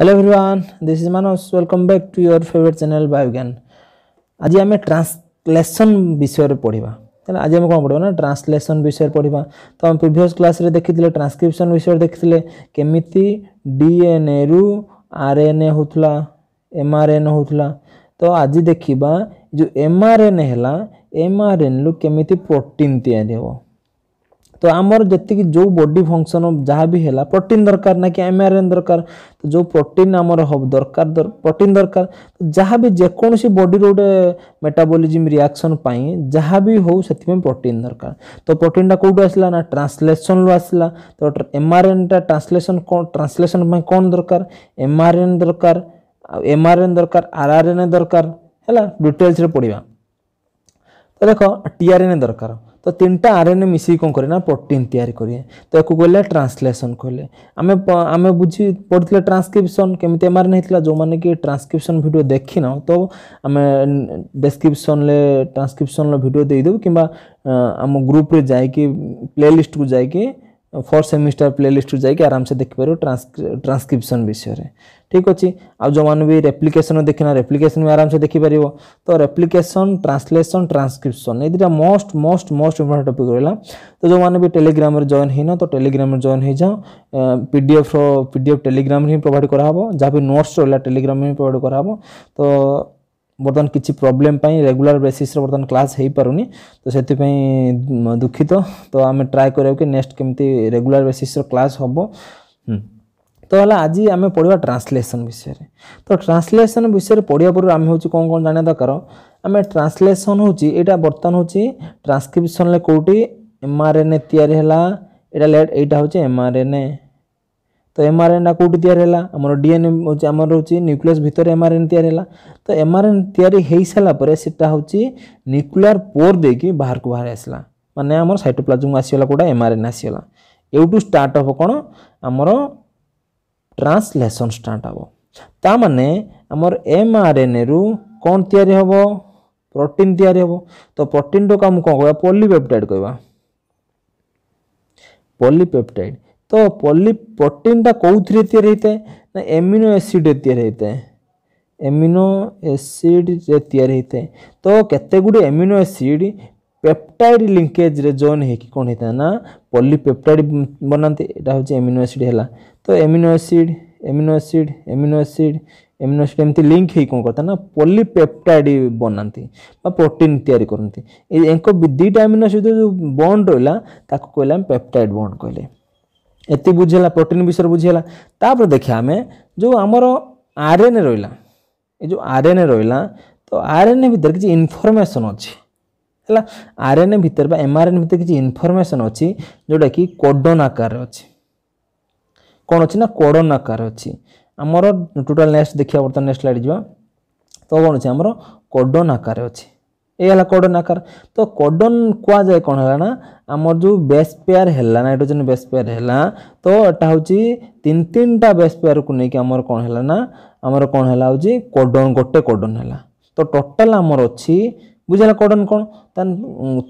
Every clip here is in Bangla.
Hello everyone this is Manas welcome back to your favourite channel Biogyan आज आम ट्रांसलेसन विषय पढ़ा है आज आम कौन पढ़ा ना ट्रांसलेसन विषय पढ़ा तो आम प्रिभस क्लास देखी ट्रांसक्रिप्सन विषय देखी केमी डीएनए रु आरएन ए होता एम आर एन होता तो आज देखा जो एम आर एन है एम आर एन रु केमी प्रोटीन या तो आमर जी जो बडी फंक्शन जहाँ भी है प्रोटीन दरकार ना कि एम आर एन दरकार तो जो प्रोटीन आमर हम दरकार दर, प्रोटीन दरकार तो जहाँ भी जेकोसी बडी गोटे मेटाबोलीजिम रियाक्शन जहाँ भी हो से प्रोटीन दरकार तो प्रोटीन टा कौटू आसला ना ट्रांसलेसन रु आसला तो एम आर एन टा ट्रांसलेसन कौन ट्रांसलेसन कौन दरकार एम आर एन दरकार एम आर एन दरकार आर आर एन दरकार है डिटेल्स पढ़ा तो देख टीआरएन ए दरकार তো তিনটা আর এন এ মিশিয়ে কম করে না প্রোটিন তৈরি করিয়ে তো একু গলে ট্রান্সলেসন কলে আমি আমি বুঝি পড়লে ট্রান্সক্রিপশন কেমিতি এম আর হয়েছিল যে কি ট্রান্সক্রিপশন ভিডিও দেখি না তো আমি ডেসক্রিপশনলে ট্রান্সক্রিপশনর ভিডিও দিয়ে দেবু কিংবা আম গ্রুপে যাইকি প্লে লিস্টকু যাইকি ଫୋର୍ଥ ସେମିଷ୍ଟର ପ୍ଲେଲିଷ୍ଟରୁ ଯାଇକି ଆରାମସେ ଦେଖିପାରିବୁ ଟ୍ରାନ୍ସକ୍ରିପ୍ସନ୍ ବିଷୟରେ ଠିକ୍ ଅଛି ଆଉ ଯେଉଁମାନେ ବି ରେପ୍ଲିକେସନ୍ ଦେଖିନା ରେପ୍ଲିକେସନ୍ ବି ଆରାମସେ ଦେଖିପାରିବ ତ ରେପ୍ଲିକେସନ୍ ଟ୍ରାନ୍ସଲେସନ୍ ଟ୍ରାନ୍ସକ୍ରିପ୍ସନ୍ ଏ ଦୁଇଟା most most most important topic ରହିଲା ତ ଯେଉଁମାନେ ବି ଟେଲିଗ୍ରାମରେ ଜଏନ୍ ହେଇନ ତ ଟେଲିଗ୍ରାମରେ ଜଏନ୍ ହେଇଯାଅ ପି ଡି ଏଫ୍ର ପି ଡି ଏଫ୍ ଟେଲିଗ୍ରାମରେ ହିଁ ପ୍ରୋଭାଇଡ଼ କରାହେବ ଯାହା ବି ନୋଟ୍ସ ରହିଲା ଟେଲିଗ୍ରାମରେ ହିଁ ପ୍ରୋଭାଇଡ଼ କରାହେବ ତ ବର୍ତ୍ତମାନ କିଛି ପ୍ରୋବ୍ଲେମ୍ ପାଇଁ ରେଗୁଲାର ବେସିସ୍ରେ ବର୍ତ୍ତମାନ କ୍ଲାସ୍ ହୋଇପାରୁନି ତ ସେଥିପାଇଁ ଦୁଃଖିତ ତ ଆମେ ଟ୍ରାଏ କରିବାକୁ କି ନେକ୍ସଟ କେମିତି ରେଗୁଲାର ବେସିସ୍ର କ୍ଲାସ୍ ହେବ ତ ହେଲା ଆଜି ଆମେ ପଢ଼ିବା ଟ୍ରାନ୍ସଲେସନ୍ ବିଷୟରେ ତ ଟ୍ରାନ୍ସଲେସନ୍ ବିଷୟରେ ପଢ଼ିବା ପୂର୍ବରୁ ଆମେ ହେଉଛି କ'ଣ କ'ଣ ଜାଣିବା ଦରକାର ଆମେ ଟ୍ରାନ୍ସଲେସନ୍ ହେଉଛି ଏଇଟା ବର୍ତ୍ତମାନ ହେଉଛି ଟ୍ରାନ୍ସକ୍ରିପ୍ସନ୍ରେ କେଉଁଠି ଏମ୍ଆର୍ଏନ୍ଏ ତିଆରି ହେଲା ଏଇଟା ଲେଟ୍ ଏଇଟା ହେଉଛି ଏମ୍ଆର୍ଏନ୍ଏ ତ ଏମ୍ କେଉଁଠି ତିଆରି ହେଲା ଆମର ଡି ଏନ୍ ହେଉଛି ଆମର ହେଉଛି ନ୍ୟୁକ୍ଲିୟସ୍ ଭିତରେ ଏମ୍ ଆର୍ ଏନ୍ ତିଆରି ହେଲା ତ ଏମ୍ ତିଆରି ହୋଇସାରିଲା ପରେ ସେଟା ହେଉଛି ନ୍ୟୁକ୍ଲିୟର୍ ପୋର୍ ଦେଇକି ବାହାରକୁ ବାହାରି ଆସିଲା ମାନେ ଆମର ସାଇଟୋପ୍ଲାଜମ୍ ଆସିଗଲା କେଉଁଟା ଏମ୍ ଆସିଗଲା ଏଇଠୁ ଷ୍ଟାର୍ଟ ହେବ କ'ଣ ଆମର ଟ୍ରାନ୍ସଲେସନ୍ ଷ୍ଟାର୍ଟ ହେବ ତା ମାନେ ଆମର ଏମ୍ କ'ଣ ତିଆରି ହେବ ପ୍ରୋଟିନ୍ ତିଆରି ହେବ ତ ପ୍ରୋଟିନ୍ଟାକୁ କାମ କ'ଣ କହିବା ପଲିପେପ୍ଟାଇଡ଼୍ କହିବା ପଲିପେପ୍ଟାଇଡ଼୍ तो पॉलीप्रोटीन कौन तैयारी होता है ना एमिनो एसिड तैयारी होता है एमिनो एसिड तैयारी तो केते गुड़े एमिनो एसीड पेप्टाइड लिंकेज रे जोन है कौन होता है ना पॉलीपेप्टाइड बनाते एटा हूँ एमिनो एसिड है तो amino acid amino acid amino acid amino acid एमती लिंक हो कौन करता ना पॉलीपेप्टाइड बनाते प्रोटीन तैयारी करती दुईटा एमिनो एसिड जो बंड रहा कहला पेप्टाइड बंड कहले ଏତିକି ବୁଝିହେଲା ପ୍ରୋଟିନ୍ ବିଷୟରେ ବୁଝିହେଲା ତାପରେ ଦେଖିବା ଆମେ ଯେଉଁ ଆମର ଆର୍ ଏନ୍ ଏ ରହିଲା ଏ ଯେଉଁ ଆର୍ ଏନ୍ ଏ ରହିଲା ତ ଆର୍ ଏନ୍ ଏ ଭିତରେ କିଛି ଇନଫର୍ମେସନ୍ ଅଛି ହେଲା ଆର୍ ଏନ୍ ଏ ଭିତରେ ବା ଏମ୍ ଆର୍ ଏନ୍ ଭିତରେ କିଛି ଇନଫର୍ମେସନ୍ ଅଛି ଯେଉଁଟାକି କୋଡ଼ନ୍ ଆକାରରେ ଅଛି କ'ଣ ଅଛି ନା କୋଡ଼ନ୍ ଆକାର ଅଛି ଆମର ଟୋଟାଲ୍ ନେକ୍ସଟ ଦେଖିବା ବର୍ତ୍ତମାନ ନେକ୍ସଟ ସ୍ଲାଇଡ଼ ଯିବା ତ କ'ଣ ଅଛି ଆମର କୋଡ଼ନ୍ ଆକାର ଅଛି ଏ ହେଲା କୋଡ଼ନ୍ ଆକାର ତ କୋଡ଼ନ୍ କୁହାଯାଏ କ'ଣ ହେଲା ନା আমার যে বেস পেয়ার হল নাইট্রোজেন বেস পেয়ার হল তো এটা হচ্ছে তিন তিনটা বেস পেয়ার কু নেই আমার কোণ হল না আমার কোণ হল হচ্ছে কোডন গোটে কোডন হল তো টোটাল আমার অছি বুঝলা কোডন কোণ তার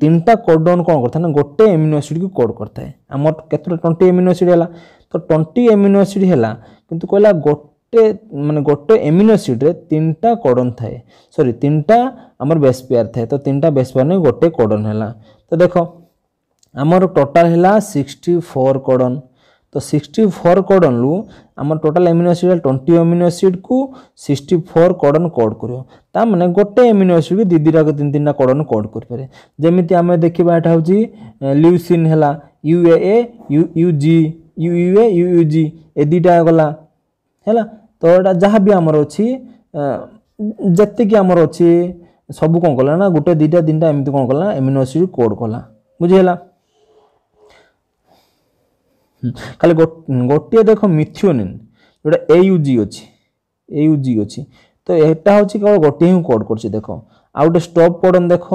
তিনটা কোডন কোণ করতে না গোটে এমিনো অ্যাসিড কু কোড করতে আমার কতটা টোয়েন্টি এমিনো অ্যাসিড হল তো টোয়েন্টি এমিনো অ্যাসিড হল কিন্তু কহিলা গোটে ଗୋଟେ ମାନେ ଗୋଟେ ଏମିନୋ ଏସିଡ଼୍ରେ ତିନିଟା କୋଡ଼ନ୍ ଥାଏ ସରି ତିନିଟା ଆମର ବେସ୍ ପେୟାର୍ ଥାଏ ତ ତିନିଟା ବେସ୍ ପେୟାର୍ ନେଇ ଗୋଟେ କୋଡ଼ନ୍ ହେଲା ତ ଦେଖ আমার টোটাল হল সিক্সটি ফোর কডন তো সিক্সটি ফোর কডনু আমার total amino acid twenty amino এসিড্কু সিক্সটি ফোর কডন কোড করব তা মানে গোটে এমিনো এসিড্কু দুই দুইটা তিন তিনটা কডন কোড করিপারে যেমিতি আমি দেখবা এটা হচ্ছে লিউসিন হেলা ইউএএ ইউজি ইউএ ইউজি এ দুইটা গলা হেলা তো এটা যাহা বি আমার অছি ଯେତିକି ଆମର ଅଛି ସବୁ କ'ଣ କଲା ନା ଗୋଟେ ଦୁଇଟା ତିନିଟା ଏମିତି କ'ଣ କଲା ଏମିନୋସିଡ଼ କୋଡ଼୍ କଲା ବୁଝିହେଲା ଖାଲି ଗୋଟିଏ ଦେଖ ମିଥିଓନିନ୍ ଯେଉଁଟା ଏ ୟୁ ଜି ଅଛି ଏ ୟୁ ଜି ଅଛି ତ ଏଇଟା ହେଉଛି କେବଳ ଗୋଟିଏ ହିଁ କୋଡ଼୍ କରୁଛି ଦେଖ ଆଉ ଗୋଟେ ଷ୍ଟପ୍ କୋଡ଼ନ୍ ଦେଖ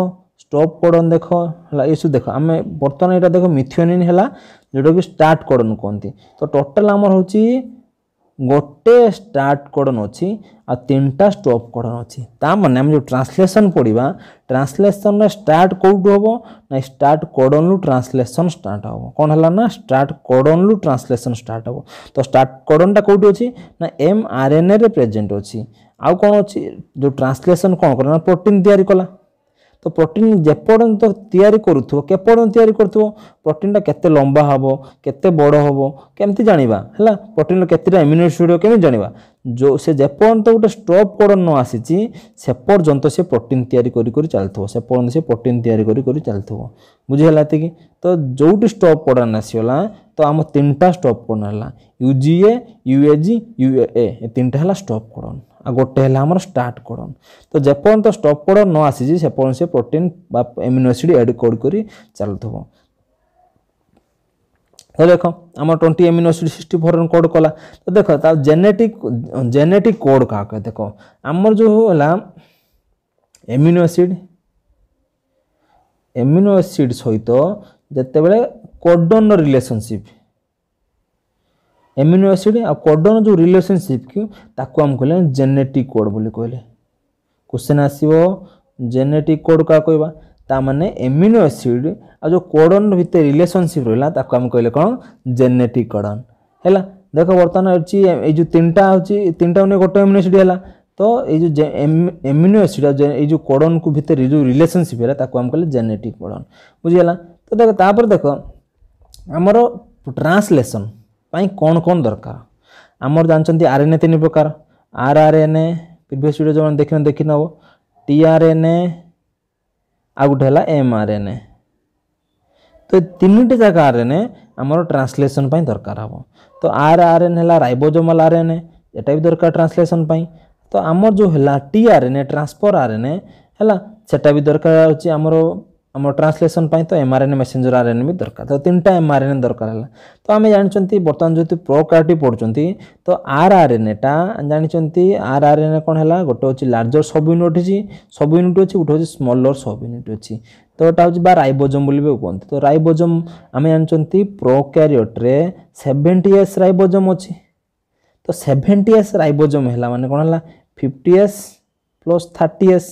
ଷ୍ଟପ୍ କୋଡ଼ନ୍ ଦେଖ ହେଲା ଏସବୁ ଦେଖ ଆମେ ବର୍ତ୍ତମାନ ଏଇଟା ଦେଖ ମିଥିଓନିନ୍ ହେଲା ଯେଉଁଟାକି ଷ୍ଟାର୍ଟ କୋଡ଼ନ୍ କୁହନ୍ତି ତ ଟୋଟାଲ୍ ଆମର ହେଉଛି ଗୋଟେ ଷ୍ଟାର୍ଟ କର୍ଡ଼ନ୍ ଅଛି ଆଉ ତିନିଟା ଷ୍ଟପ୍ କର୍ଡ଼ନ୍ ଅଛି ତା ମାନେ ଆମେ ଯେଉଁ ଟ୍ରାନ୍ସଲେସନ୍ ପଢ଼ିବା ଟ୍ରାନ୍ସଲେସନ୍ରେ ଷ୍ଟାର୍ଟ କେଉଁଠୁ ହେବ ନା ଷ୍ଟାର୍ଟ କର୍ଡ଼ନ୍ରୁ ଟ୍ରାନ୍ସଲେସନ୍ ଷ୍ଟାର୍ଟ ହେବ କ'ଣ ହେଲା ନା ଷ୍ଟାର୍ଟ କର୍ଡ଼ନ୍ରୁ ଟ୍ରାନ୍ସଲେସନ୍ ଷ୍ଟାର୍ଟ ହେବ ତ ଷ୍ଟାର୍ଟ କର୍ଡ଼ନ୍ଟା କେଉଁଠି ଅଛି ନା ଏମ୍ ଆର୍ ଏନ୍ ଏରେ ପ୍ରେଜେଣ୍ଟ ଅଛି ଆଉ କ'ଣ ଅଛି ଯେଉଁ ଟ୍ରାନ୍ସଲେସନ୍ କ'ଣ କଲା ନା ପ୍ରୋଟିନ୍ ତିଆରି କଲା তো ପ୍ରୋଟିନ୍ ଯେପର୍ଯ୍ୟନ୍ତ ତିଆରି କରୁଥିବ କେପର୍ଯ୍ୟନ୍ତ ତିଆରି କରୁଥିବ ପ୍ରୋଟିନ୍ଟା କେତେ ଲମ୍ବା ହେବ କେତେ ବଡ଼ ହେବ କେମିତି ଜାଣିବା ହେଲା ପ୍ରୋଟିନ୍ର କେତେଟା ଇମ୍ୟୁନି ଆସିଡ୍ କେମିତି ଜାଣିବା ଯେଉଁ ସେ ଯେପର୍ଯ୍ୟନ୍ତ ଗୋଟେ ଷ୍ଟପ୍ ଅର୍ଡ଼ର ନ ଆସିଛି ସେ ପର୍ଯ୍ୟନ୍ତ ସେ ପ୍ରୋଟିନ୍ ତିଆରି କରି କରି ଚାଲିଥିବ ସେ ପର୍ଯ୍ୟନ୍ତ ସେ ପ୍ରୋଟିନ୍ ତିଆରି କରି କରି ଚାଲିଥିବ ବୁଝିହେଲା ଏତିକି ତ ଯେଉଁଠି ଷ୍ଟପ୍ ଅର୍ଡ଼ର ଆସିଗଲା ତ ଆମ ତିନିଟା ଷ୍ଟପ୍ ଅର୍ଡ଼ର ହେଲା ୟୁଜିଏ ୟୁଏଜି ୟୁଏ ଏ ତିନିଟା ହେଲା ଷ୍ଟପ୍ ଅର୍ଡ଼ର ଗୋଟେ ହେଲା ଆମର ଷ୍ଟାର୍ଟ କୋଡ଼ନ୍ ତ ଯେପର୍ଯ୍ୟନ୍ତ ଷ୍ଟପ୍ କୋଡ଼ନ୍ ନ ଆସିଛି ସେପର୍ଯ୍ୟନ୍ତ ସେ ପ୍ରୋଟିନ୍ ବା ଏମିନୋ ଏସିଡ଼୍ ଏଡ଼୍ କୋଡ଼ କରି ଚାଲୁଥିବ তো দেখ আমার twenty amino acid sixty four code কলা তো দেখ তার জেনেটিক জেনেটিক কোড কাহকে দেখ আমার যে হল এমিনো অ্যাসিড এমিনো অ্যাসিড সহিত যেতবে কোডনর রিলেশনশিপ एमिनो एसीड आडन जो रिलेसनशिप आम कह जेनेटिक कोड बोली कहले क्वेश्चन आसो जेनेटिक कोड क्या कहवा ताने एमिनो एसीड आज कडन भित्त रिलेसनशिप रहा कहले कह जेनेटिक कडन है देख बर्तमान अच्छी ये तीन टा हूँ तीन टाइम गोटे एमिनो एसीड है तो ये एमिनो एसीड ये कोडन को भितर जो रिलेसनशिप है जेनेटिक कडन बुझीगला तो देख ताप देख आमर ट्रांसलेसन ପାଇଁ କ'ଣ କ'ଣ ଦରକାର ଆମର ଜାଣିଛନ୍ତି ଆର୍ ଏନ୍ ଏ ତିନି ପ୍ରକାର R R N A previous video ଯେଉଁମାନେ ଦେଖିନ ଦେଖିନେବ ଟି ଆର୍ ଏନ୍ ଏ ଆଉ ଗୋଟେ ହେଲା ଏମ୍ ଆର୍ ଏନ୍ ଏ ତ ଏ ତିନିଟି ଯାକ ଆର୍ ଏନ୍ ଏ ଆମର ଟ୍ରାନ୍ସଲେସନ୍ ପାଇଁ ଦରକାର ହେବ ତ ଆର୍ ଆର୍ ଏନ୍ ହେଲା ରାଇବୋଜୋମାଲ୍ ଆର୍ ଏନ୍ ଏ ଏଟା ବି ଦରକାର ଟ୍ରାନ୍ସଲେସନ୍ ପାଇଁ ତ ଆମର ଯେଉଁ ହେଲା T R N A transfer R N A ହେଲା ସେଟା ବି ଦରକାର ହେଉଛି ଆମର ଆମ ଟ୍ରାନ୍ସଲେସନ୍ ପାଇଁ ତ M R N messenger R N ବି ଦରକାର ତ ତିନିଟା ଏମ୍ ଆର୍ ଏନ୍ ଦରକାର ହେଲା ତ ଆମେ ଜାଣିଛନ୍ତି ବର୍ତ୍ତମାନ ଯେହେତୁ ପ୍ରୋ କାର୍ଟି ପଢ଼ୁଛନ୍ତି ତ ଆର୍ ଆର୍ ଏନ୍ ଏଟା ଜାଣିଛନ୍ତି ଆର୍ ଆର୍ ଏନ୍ କ'ଣ ହେଲା ଗୋଟେ ହେଉଛି ଲାର୍ଜର ସବ୍ ୟୁନିଟ୍ ଅଛି ସବ୍ ୟୁନିଟ୍ ଅଛି ଗୋଟେ ହେଉଛି ସ୍ମଲର ସବ୍ ୟୁନିଟ୍ ଅଛି ତ ଏଇଟା ହେଉଛି ବା ରାଇବୋଜମ୍ ବୋଲି ବି କୁହନ୍ତି ତ ରାଇବୋଜମ୍ ଆମେ ଜାଣିଛନ୍ତି ପ୍ରୋ କ୍ୟାରିଅଟ୍ରେ ସେଭେଣ୍ଟି ଏସ୍ ରାଇବୋଜମ୍ ଅଛି ତ ସେଭେଣ୍ଟି ଏସ୍ ରାଇବୋଜମ୍ ହେଲା ମାନେ କ'ଣ ହେଲା fifty S plus thirty S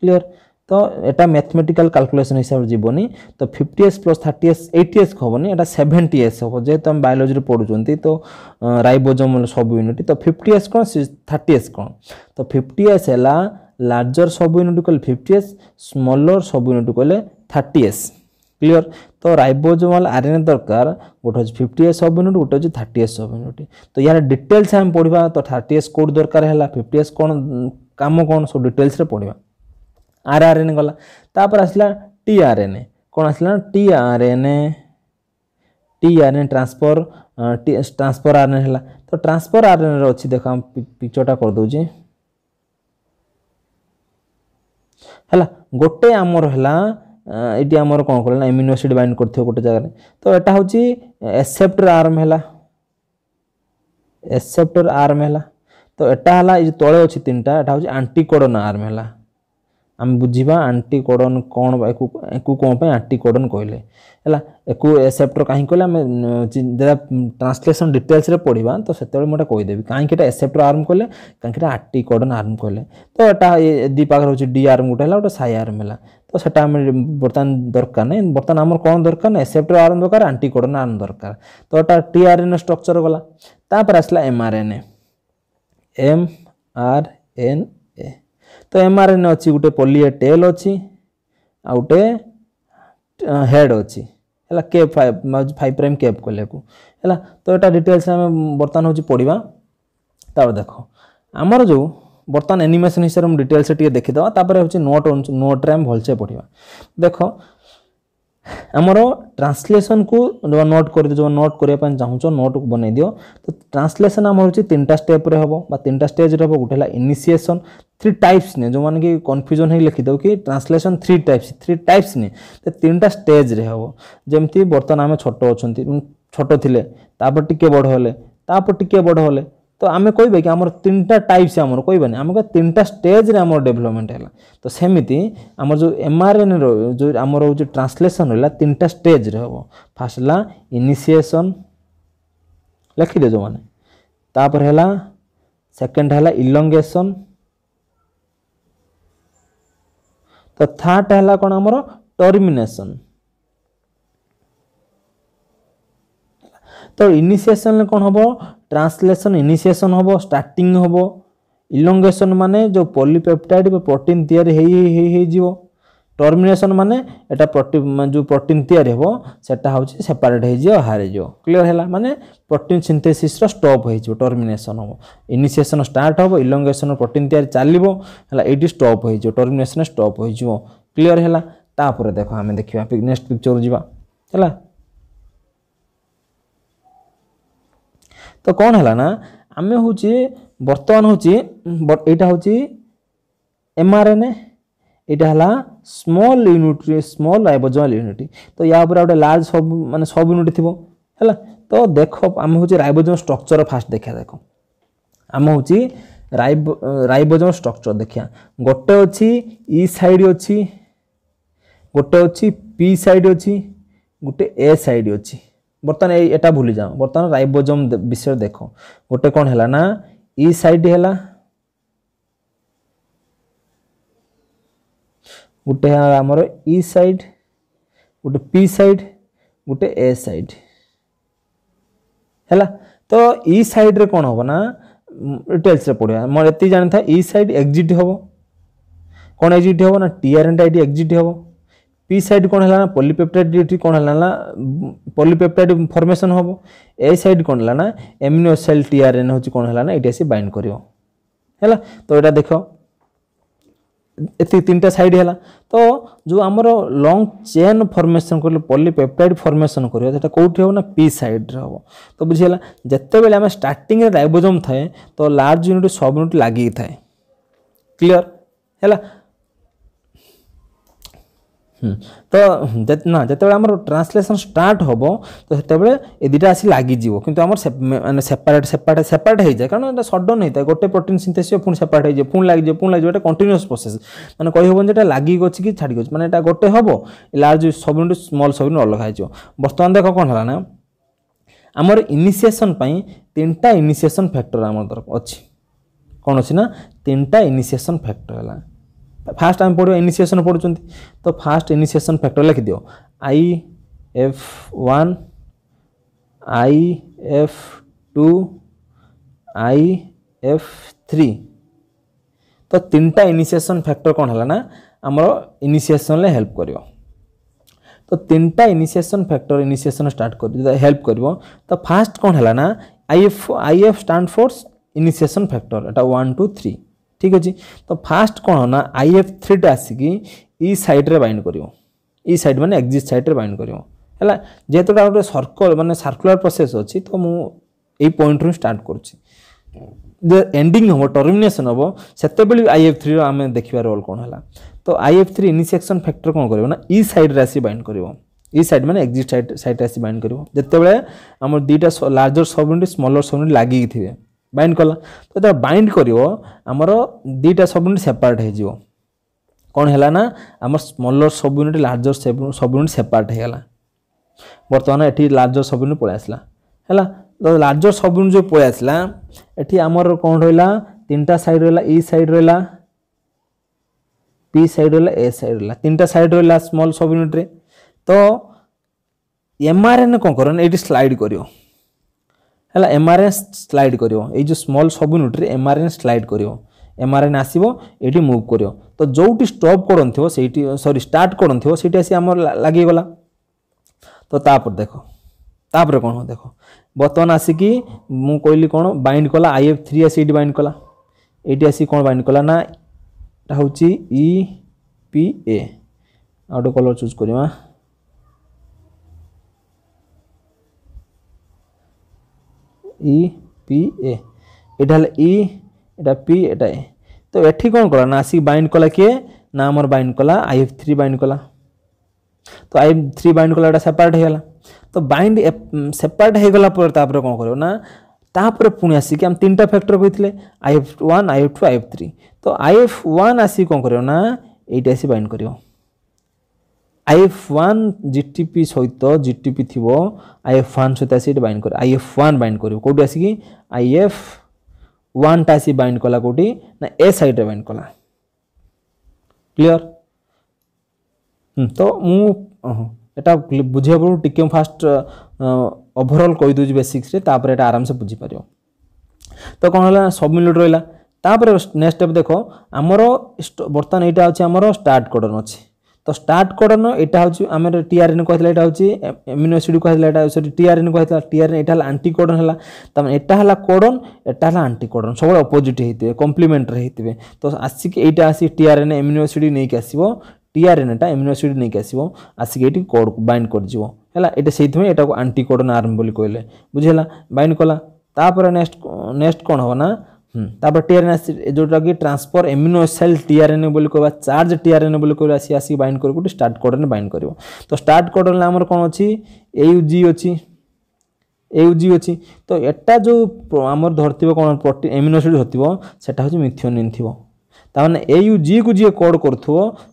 clear তো এটা ম্যাথমেটিক্যাল ক্যালকুলেসন হিসাবে যাবনি তো fifty S plus thirty S eighty S হবনি এটা সেভেন্টি এস হব যেহেতু আমি বায়োলোজি পড়ুছেন তো রাইবোজোম সব ইউনিট তো ফিফটি এস কোণ থার্টি এস কোণ তো ফিফটি এস হেলা লার্জর সব ইউনিট কলে ফিফটি এস স্মলর সব ইউনিট কলে থার্টি এস ক্লিয়ার তো রাইবোজোমাল আরএনএ দরকার গোটে হচ্ছে ফিফটি এস সব ইউনিট গোটে হচ্ছে থার্টি এস সব ইউনিট তো ইয়ার ডিটেলস আমি পড়া তো থার্টি এস কোড দরকার হল ফিফটি এস কোণ কাম কোণ সব ডিটেলসরে পড়া ଆର୍ ଆର୍ ଏନ୍ ଗଲା ତାପରେ ଆସିଲା ଟି ଆର୍ ଏନ୍ ଏ କ'ଣ ଆସିଲା T R N A T R N transfer transfer R N ହେଲା ତ ଟ୍ରାନ୍ସଫର୍ ଆର୍ ଏନ୍ ଅଛି ଦେଖ ଆମ ପିକ୍ଚର୍ଟା କରିଦେଉଛି ହେଲା ଗୋଟେ ଆମର ହେଲା ଏଠି ଆମର କ'ଣ କଲେ ନା ଇମ୍ୟୁନୋ ଆସିଡ୍ ବାଇଣ୍ଡ କରିଥିବ ଗୋଟେ ଜାଗାରେ ତ ଏଟା ହେଉଛି ଏସେପ୍ଟର ଆର୍ମ ହେଲା ଏସେପ୍ଟର ଆର୍ମ ହେଲା ତ ଏଟା ହେଲା ଏ ଯେଉଁ ତଳେ ଅଛି ତିନିଟା ଏଟା ହେଉଛି ଆଣ୍ଟିକୋଡ଼ନ ଆର୍ମ ହେଲା आम बुझा आंटिकोडन कौन कौन आंटिकोडन कहले है एसेप्टर कहीं कह ट्रांसलेसन डिटेल्स पढ़ा तो से मुझे कहीदेवी कहीं एसेप्टर आरम्भ कले कहीं आंटिकोडन आरम्भ कले तो दी पाखे हूँ डी आर्म गोटे गोटे सै आर्म है तो से बर्तमान दरकार नहीं बर्तमान आम कौन दरकार ना एसेप्टर आरम दरकार आंटिकोडन आरम दरकार तो T R N A structure गला आसला M R N A M R N A ତ ଏମ୍ଆର୍ଏନ୍ଏ ଅଛି ଗୋଟେ ପଲିଏ ଟେଲ୍ ଅଛି ଆଉ ଗୋଟେ ହେଡ଼୍ ଅଛି ହେଲା cap five five prime cap କହିଲାକୁ ହେଲା ତ ଏଇଟା ଡିଟେଲ୍ସ ଆମେ ବର୍ତ୍ତମାନ ହେଉଛି ପଢ଼ିବା ତାପରେ ଦେଖ ଆମର ଯେଉଁ ବର୍ତ୍ତମାନ ଏନିମେସନ୍ ହିସାବରେ ମୁଁ ଡିଟେଲ୍ସ ଟିକେ ଦେଖିଦେବା ତାପରେ ହେଉଛି ନୋଟ୍ ନୋଟ୍ରେ ଆମେ ଭଲସେ ପଢ଼ିବା ଦେଖ ଆମର ଟ୍ରାନ୍ସଲେସନ୍କୁ ନୋଟ୍ କରିଦିଅ ଯେଉଁ ନୋଟ୍ କରିବା ପାଇଁ ଚାହୁଁଛ ନୋଟ୍କୁ ବନେଇ ଦିଅ ତ ଟ୍ରାନ୍ସଲେସନ୍ ଆମର ହେଉଛି ତିନିଟା ଷ୍ଟେପ୍ରେ ହେବ ବା ତିନିଟା ଷ୍ଟେଜ୍ରେ ହେବ ଗୋଟେ ହେଲା ଇନିସିଏସନ୍ থ্রি টাইপস নিয়ে যেমন কি কনফ্যুজন হয়ে লিখিদেব কি translation three types three types নিয়ে তো তিনটা স্টেজরে হব যেমি বর্তমান আমি ছোট অনেক ছোট লে তারপর টিকি বড় হলে তারপর টিকি বড় হলে ତ ଆମେ କହିବା କି ଆମର ତିନିଟା ଟାଇପ୍ସ ଆମର କହିବାନି ଆମେ କହିବା ତିନିଟା ଷ୍ଟେଜ୍ରେ ଆମର ଡେଭଲପମେଣ୍ଟ ହେଲା ତ ସେମିତି ଆମର ଯେଉଁ ଏମ୍ ଆର୍ ଏନ୍ ଯେଉଁ ଆମର ହେଉଛି ଟ୍ରାନ୍ସଲେସନ୍ ରହିଲା ତିନିଟା ଷ୍ଟେଜ୍ରେ ହେବ ଫାର୍ଷ୍ଟ ହେଲା ଇନିସିଏସନ୍ ଲେଖିଦିଅ ଯେଉଁମାନେ ତାପରେ ହେଲା ସେକେଣ୍ଡ ହେଲା ଇଲଙ୍ଗେସନ୍ ତ ଥାର୍ଡ ହେଲା କ'ଣ ଆମର ଟର୍ମିନେସନ୍ ତ ଇନିସିଏସନ୍ରେ କ'ଣ ହେବ ট্রান্সলেসন ইনিসিয়েসন হব স্টার্টিং হব ইলঙ্গেসন মানে যে পলিপেপটাইড বা প্রোটিন তৈরি হয়ে হয়ে হয়ে টর্মিনেসন মানে এটা যে প্রোটিন তৈরি হব সেটা হচ্ছে সেপারেট হয়ে যাব হারি যাব ক্লিয়ার হল মানে প্রোটিন সিন্থেসিসর স্টপ হয়ে যাব টর্মিনেসন হব ইনিসিয়েসন স্টার্ট হব ইলঙ্গেসন প্রোটিন তৈরি চালিব হল এইটি স্টপ হয়ে যাব টর্মিনেসন স্টপ হয়ে যাব ক্লিয়ার হল তাপরে দেখো আমি দেখা নেক্সট পিকচর যা হল ତ କ'ଣ ହେଲା ନା ଆମେ ହେଉଛେ ବର୍ତ୍ତମାନ ହେଉଛି ଏଇଟା ହେଉଛି ଏମ୍ ଆର୍ ଏନ୍ ଏ ଏଇଟା ହେଲା small unit small ribosomal unit ତ ୟା ଉପରେ ଗୋଟେ ଲାର୍ଜ ସବ୍ ମାନେ ସବ୍ ୟୁନିଟ୍ ଥିବ ହେଲା ତ ଦେଖ ଆମେ ହେଉଛି ରାଇବୋଜୋମ୍ ଷ୍ଟ୍ରକ୍ଚର୍ ଫାଷ୍ଟ ଦେଖିବା ଦେଖ ଆମ ହେଉଛି ରାଇବ ରାଇବୋଜୋମ୍ ଷ୍ଟ୍ରକ୍ଚର୍ ଦେଖିବା ଗୋଟେ ଅଛି ଇ ସାଇଡ଼୍ ଅଛି ଗୋଟେ ଅଛି ପି ସାଇଡ଼୍ ଅଛି ଗୋଟେ ଏ ସାଇଡ଼୍ ଅଛି ବର୍ତ୍ତମାନ ଏଇ ଏଇଟା ଭୁଲିଯାଅ ବର୍ତ୍ତମାନ ରାଇବୋଜୋମ୍ ବିଷୟରେ ଦେଖ ଗୋଟେ କ'ଣ ହେଲା ନା ଇ ସାଇଟ୍ ହେଲା ଗୋଟେ ହେଲା ଆମର ଇ ସାଇଟ୍ ଗୋଟେ ପି ସାଇଟ୍ ଗୋଟେ ଏ ସାଇଟ୍ ହେଲା ତ ଇ ସାଇଡ଼୍ରେ କ'ଣ ହେବ ନା ଡିଟେଲ୍ସରେ ପଡ଼ିବା ମୋର ଏତିକି ଜାଣିଥାଏ ଇ ସାଇଡ଼୍ ଏକ୍ଜିଟ୍ ହେବ କ'ଣ ଏକ୍ଜିଟ୍ ହେବ ନା T R N I D exit ହେବ ପି ସାଇଡ୍ କ'ଣ ହେଲା ନା ପଲିପେପ୍ଟାଇଡ୍ ଡ୍ୟୁଟି କ'ଣ ହେଲା ନା ପଲିପେପ୍ଟାଇଡ୍ ଫର୍ମେସନ୍ ହେବ ଏ ସାଇଡ୍ କ'ଣ ହେଲା ନା ଏମିନୋସେଲ୍ ଟିଆର୍ଏନ୍ ହେଉଛି କ'ଣ ହେଲା ନା ଏଇଠି ଆସି ବାଇଣ୍ଡ କରିବ ହେଲା ତ ଏଇଟା ଦେଖ ଏତିକି ତିନିଟା ସାଇଡ୍ ହେଲା ତ ଯେଉଁ ଆମର ଲଙ୍ଗ୍ ଚେନ୍ ଫର୍ମେସନ୍ କରିଲେ ପଲିପେପ୍ଟାଇଡ୍ ଫର୍ମେସନ୍ କରିବ ସେଇଟା କେଉଁଠି ହେବ ନା ପି ସାଇଡ୍ରେ ହେବ ତ ବୁଝିହେଲା ଯେତେବେଳେ ଆମେ ଷ୍ଟାର୍ଟିଂରେ ରାଇବୋଜମ୍ ଥାଏ ତ ଲାର୍ଜ ୟୁନିଟ୍ ସବ୍ ୟୁନିଟ୍ ଲାଗିକି ଥାଏ କ୍ଲିଅର୍ ହେଲା ତ ନା ଯେତେବେଳେ ଆମର ଟ୍ରାନ୍ସଲେସନ୍ ଷ୍ଟାର୍ଟ ହେବ ତ ସେତେବେଳେ ଏ ଦୁଇଟା ଆସି ଲାଗିଯିବ କିନ୍ତୁ ଆମର ମାନେ ସେପାରେଟ୍ ସେପାରେଟ୍ ସେପାରେଟ୍ ହେଇଯାଏ କାରଣ ଏଇଟା ସଡନ୍ ହେଇଥାଏ ଗୋଟେ ପ୍ରୋଟିନ୍ ସିନ୍ଥେସିସ୍ ପୁଣି ସେପାରେଟ୍ ହେଇଯିବ ପୁଣି ଲାଗିଯିବ ପୁଣି ଲାଗିଯିବ ଏଇଟା କଣ୍ଟିନ୍ୟୁଅସ୍ ପ୍ରୋସେସ୍ ମାନେ କହିହେବନି ଯେ ଏଇଟା ଲାଗିକି ଅଛି କି ଛାଡ଼ିକି ଅଛି ମାନେ ଏଇଟା ଗୋଟେ ହେବ ଲାର୍ଜ ସବ୍ୟୁନିଟ୍ ସ୍ମଲ୍ ସବ୍ୟୁନିଟ୍ ଅଲଗା ହେଇଯିବ ବର୍ତ୍ତମାନ ଦେଖ କ'ଣ ହେଲା ନା ଆମର ଇନିସିଏସନ୍ ପାଇଁ ତିନିଟା ଇନିସିଏସନ୍ ଫ୍ୟାକ୍ଟର ଆମର ଅଛି କ'ଣ ଅଛି ନା ତିନିଟା ଇନିସିଏସନ୍ ଫ୍ୟାକ୍ଟର ହେଲା ফার্স্ট আমি পড়ব ইনিসিয়েসন পড়ুଛନ୍ତି তো ফার্স্ট ইনিসিয়েসন ফ্যাক্টর লেখিদিও I F one I F two I F three তো তিনটা ইনিসিয়েসন ফ্যাক্টর কোণ হল না আমার ইনিসিয়েসনলে হেল্প করিব তো তিনটা ইনিসিয়েসন ফ্যাক্টর ইনিসিয়েসন স্টার্ট করি হেল্প করিব তো ফার্স্ট কোণ হল না I F I F stand for initiation factor এটা ওয়ান টু থ্রি ঠিক ଅଛି ତ ଫାଷ୍ଟ କ'ଣ ନା ଆଇ ଏଫ୍ ଥ୍ରୀଟା ଆସିକି ଇ ସାଇଡ଼୍ରେ ବାଇଣ୍ଡ କରିବ ଇ ସାଇଡ଼୍ ମାନେ ଏକ୍ଜିଟ୍ ସାଇଡ଼୍ରେ ବାଇଣ୍ଡ କରିବ ହେଲା ଯେହେତୁ ଏଇଟା ଗୋଟେ ସର୍କଲ୍ ମାନେ ସାର୍କୁଲାର ପ୍ରୋସେସ୍ ଅଛି ତ ମୁଁ ଏଇ ପଏଣ୍ଟରୁ ଷ୍ଟାର୍ଟ କରୁଛି ଏଣ୍ଡିଂ ହେବ ଟର୍ମିନେସନ୍ ହେବ ସେତେବେଳେ ଆଇ ଏଫ୍ ଥ୍ରୀର ଆମେ ଦେଖିବା ରୋଲ୍ କ'ଣ ହେଲା ତ I F three initiation factor କ'ଣ କରିବ ନା ଇ ସାଇଡ଼୍ରେ ଆସି ବାଇଣ୍ଡ କରିବ ଇ ସାଇଡ଼୍ ମାନେ ଏକ୍ଜିଟ୍ ସାଇଡ଼୍ ସାଇଡ଼୍ରେ ଆସି ବାଇଣ୍ଡ କରିବ ଯେତେବେଳେ ଆମର ଦୁଇଟା larger subunit smaller subunit ଲାଗିକି ଥିବେ বাইন্ড কলা তো যেটা বাইন্ড করব আমার দুইটা সবইউনিট সেপারেট হয়ে যাব কোণ হল না আমার স্মলর সবইউনিট লার্জর সবইউনিট সেপারেট হয়ে গলা বর্তমান এটি লার্জর সবইউনিট পড়ে আসলা হল লার্জর সবইউনিট যে পড়ে আসলা এটি আমার কোণ রহলা তিনটা সাইড রহলা ই সাইড রহলা পি সাইড রহলা এ সাইড রহলা তিনটা সাইড রহলা স্মল সবইউনিট্রে তো এমআরএনএ কোণ করেন এটি স্লাইড করব ହେଲା ଏମ୍ଆର୍ଏନ୍ ସ୍ଲାଇଡ୍ କରିବ ଏଇ ଯେଉଁ ସ୍ମଲ୍ ସବୁ ନ୍ୟୁଟ୍ରି ଏମ୍ଆର୍ଏନ୍ ସ୍ଲାଇଡ୍ କରିବ ଏମ୍ଆର୍ଏନ୍ ଆସିବ ଏଇଠି ମୁଭ୍ କରିବ ତ ଯେଉଁଠି ଷ୍ଟପ୍ କରନ୍ଥିବ ସେଇଠି ସରି ଷ୍ଟାର୍ଟ କରନ୍ଥିବ ସେଇଠି ଆସି ଆମର ଲାଗିଗଲା ତ ତାପରେ ଦେଖ ତାପରେ କ'ଣ ଦେଖ ବର୍ତ୍ତମାନ ଆସିକି ମୁଁ କହିଲି କ'ଣ ବାଇଣ୍ଡ କଲା ଆଇ ଏଫ୍ ଥ୍ରୀ ଆସି ଏଇଠି ବାଇଣ୍ଡ କଲା ଏଇଠି ଆସିକି କ'ଣ ବାଇଣ୍ଡ କଲା ନା ଏଇଟା ହେଉଛି ଇ ପି ଏ ଆଉ ଗୋଟେ କଲର୍ ଚୁଜ୍ କରିବା इ पी इपीएल इटा पी एटा ए तो ये कौन कला ना आसिक बैंड कला किए ना आम बैंड कला आई एफ थ्री बैंड कला तो आई एफ थ्री बैंड कला सेपरेट हो तो बैंड सेपरेट हो गलापर कौन कर तापर पुणी आसिक आम तीन टा फैक्टर कहते I F one I F two I F three तो आई एफ वन आसिक कौन करना ये आसी बैंड कर আইএফ ওয়ান জিটিপি সহিত জিটিপি থিব আইএফ ওয়ান সহিত আসি এটি বাইন্ড করে আইএফ ওয়ান বাইন্ড করব কোটি আসিকি আইএফ ওয়ানটা আসি বাইন্ড কলা কোটি না এ সাইডে বাইন্ড কলা ক্লিয়ার তো মু এটা বুঝিবা পূর্ব টিকে ফার্স্ট ওভরঅল কইদেউছি বেসিক্সরে তাপরে এটা আরামসে বুঝিপার তো কোণ হল সবমিলিট রহলা তাপরে নেক্সট স্টেপ দেখ আমার বর্তমান এইটা হচ্ছে আমার স্টার্ট কোডন অছে তো ଷ୍ଟାର୍ଟ କୋଡ଼ନ ଏଇଟା ହେଉଛି ଆମର ଟିଆର୍ଏନ୍ କହିଥିଲା ଏଇଟା ହେଉଛି ଏମିନୋ ଏସିଡ୍ କହିଥିଲା ଏଇଟା ସରି ଟିଆର୍ଏନ୍ କହିଥିଲା ଟିଆର୍ଏନ୍ ଏଇଟା ହେଲା ଆଣ୍ଟିକୋଡ଼ନ୍ ହେଲା ତାମାନେ ଏଇଟା ହେଲା କୋଡ଼ନ୍ ଏଇଟା ହେଲା ଆଣ୍ଟିକୋଡ଼ନ୍ ସବୁବେଳେ ଅପୋଜିଟ୍ ହେଇଥିବେ କମ୍ପ୍ଲିମେଣ୍ଟରେ ହେଇଥିବେ ତ ଆସିକି ଏଇଟା ଆସି ଟିଆର୍ଏନ୍ ଏମିନୋ ଏସିଡ୍ ନେଇକି ଆସିବ ଟିଆର୍ଏନ୍ଟା ଏମିନୋ ଏସିଡ୍ ନେଇକି ଆସିବ ଆସିକି ଏଇଠି କୋଡ଼କୁ ବାଇଣ୍ଡ କରିଯିବ ହେଲା ଏଇଟା ସେଇଥିପାଇଁ ଏଇଟାକୁ ଆଣ୍ଟିକୋଡ଼ନ୍ ଆର୍ମ ବୋଲି କହିଲେ ବୁଝିହେଲା ବାଇଣ୍ଡ କଲା ତାପରେ ନେକ୍ସଟ ନେକ୍ସଟ କ'ଣ ହେବ ନା তারপর টিআরএনএ যেটাকি ট্রান্সফর এমিনোসাইল টিআরএনএ বলে কবা চার্জ টিআরএনএ বলে কবা সি আসি বাইন্ড করব গোটে স্টার্ট কোডনে বাইন্ড করব তো স্টার্ট কোডনে আমার কোণ অছি এউজি অছি এউজি অছি তো এটা যে আমার ধরথিব কোণ প্রোটিন এমিনোসাইল ধরথিব সেটা হচ্ছে মিথিওনিন থিব তাহলে এউজি কু যে কোড করুব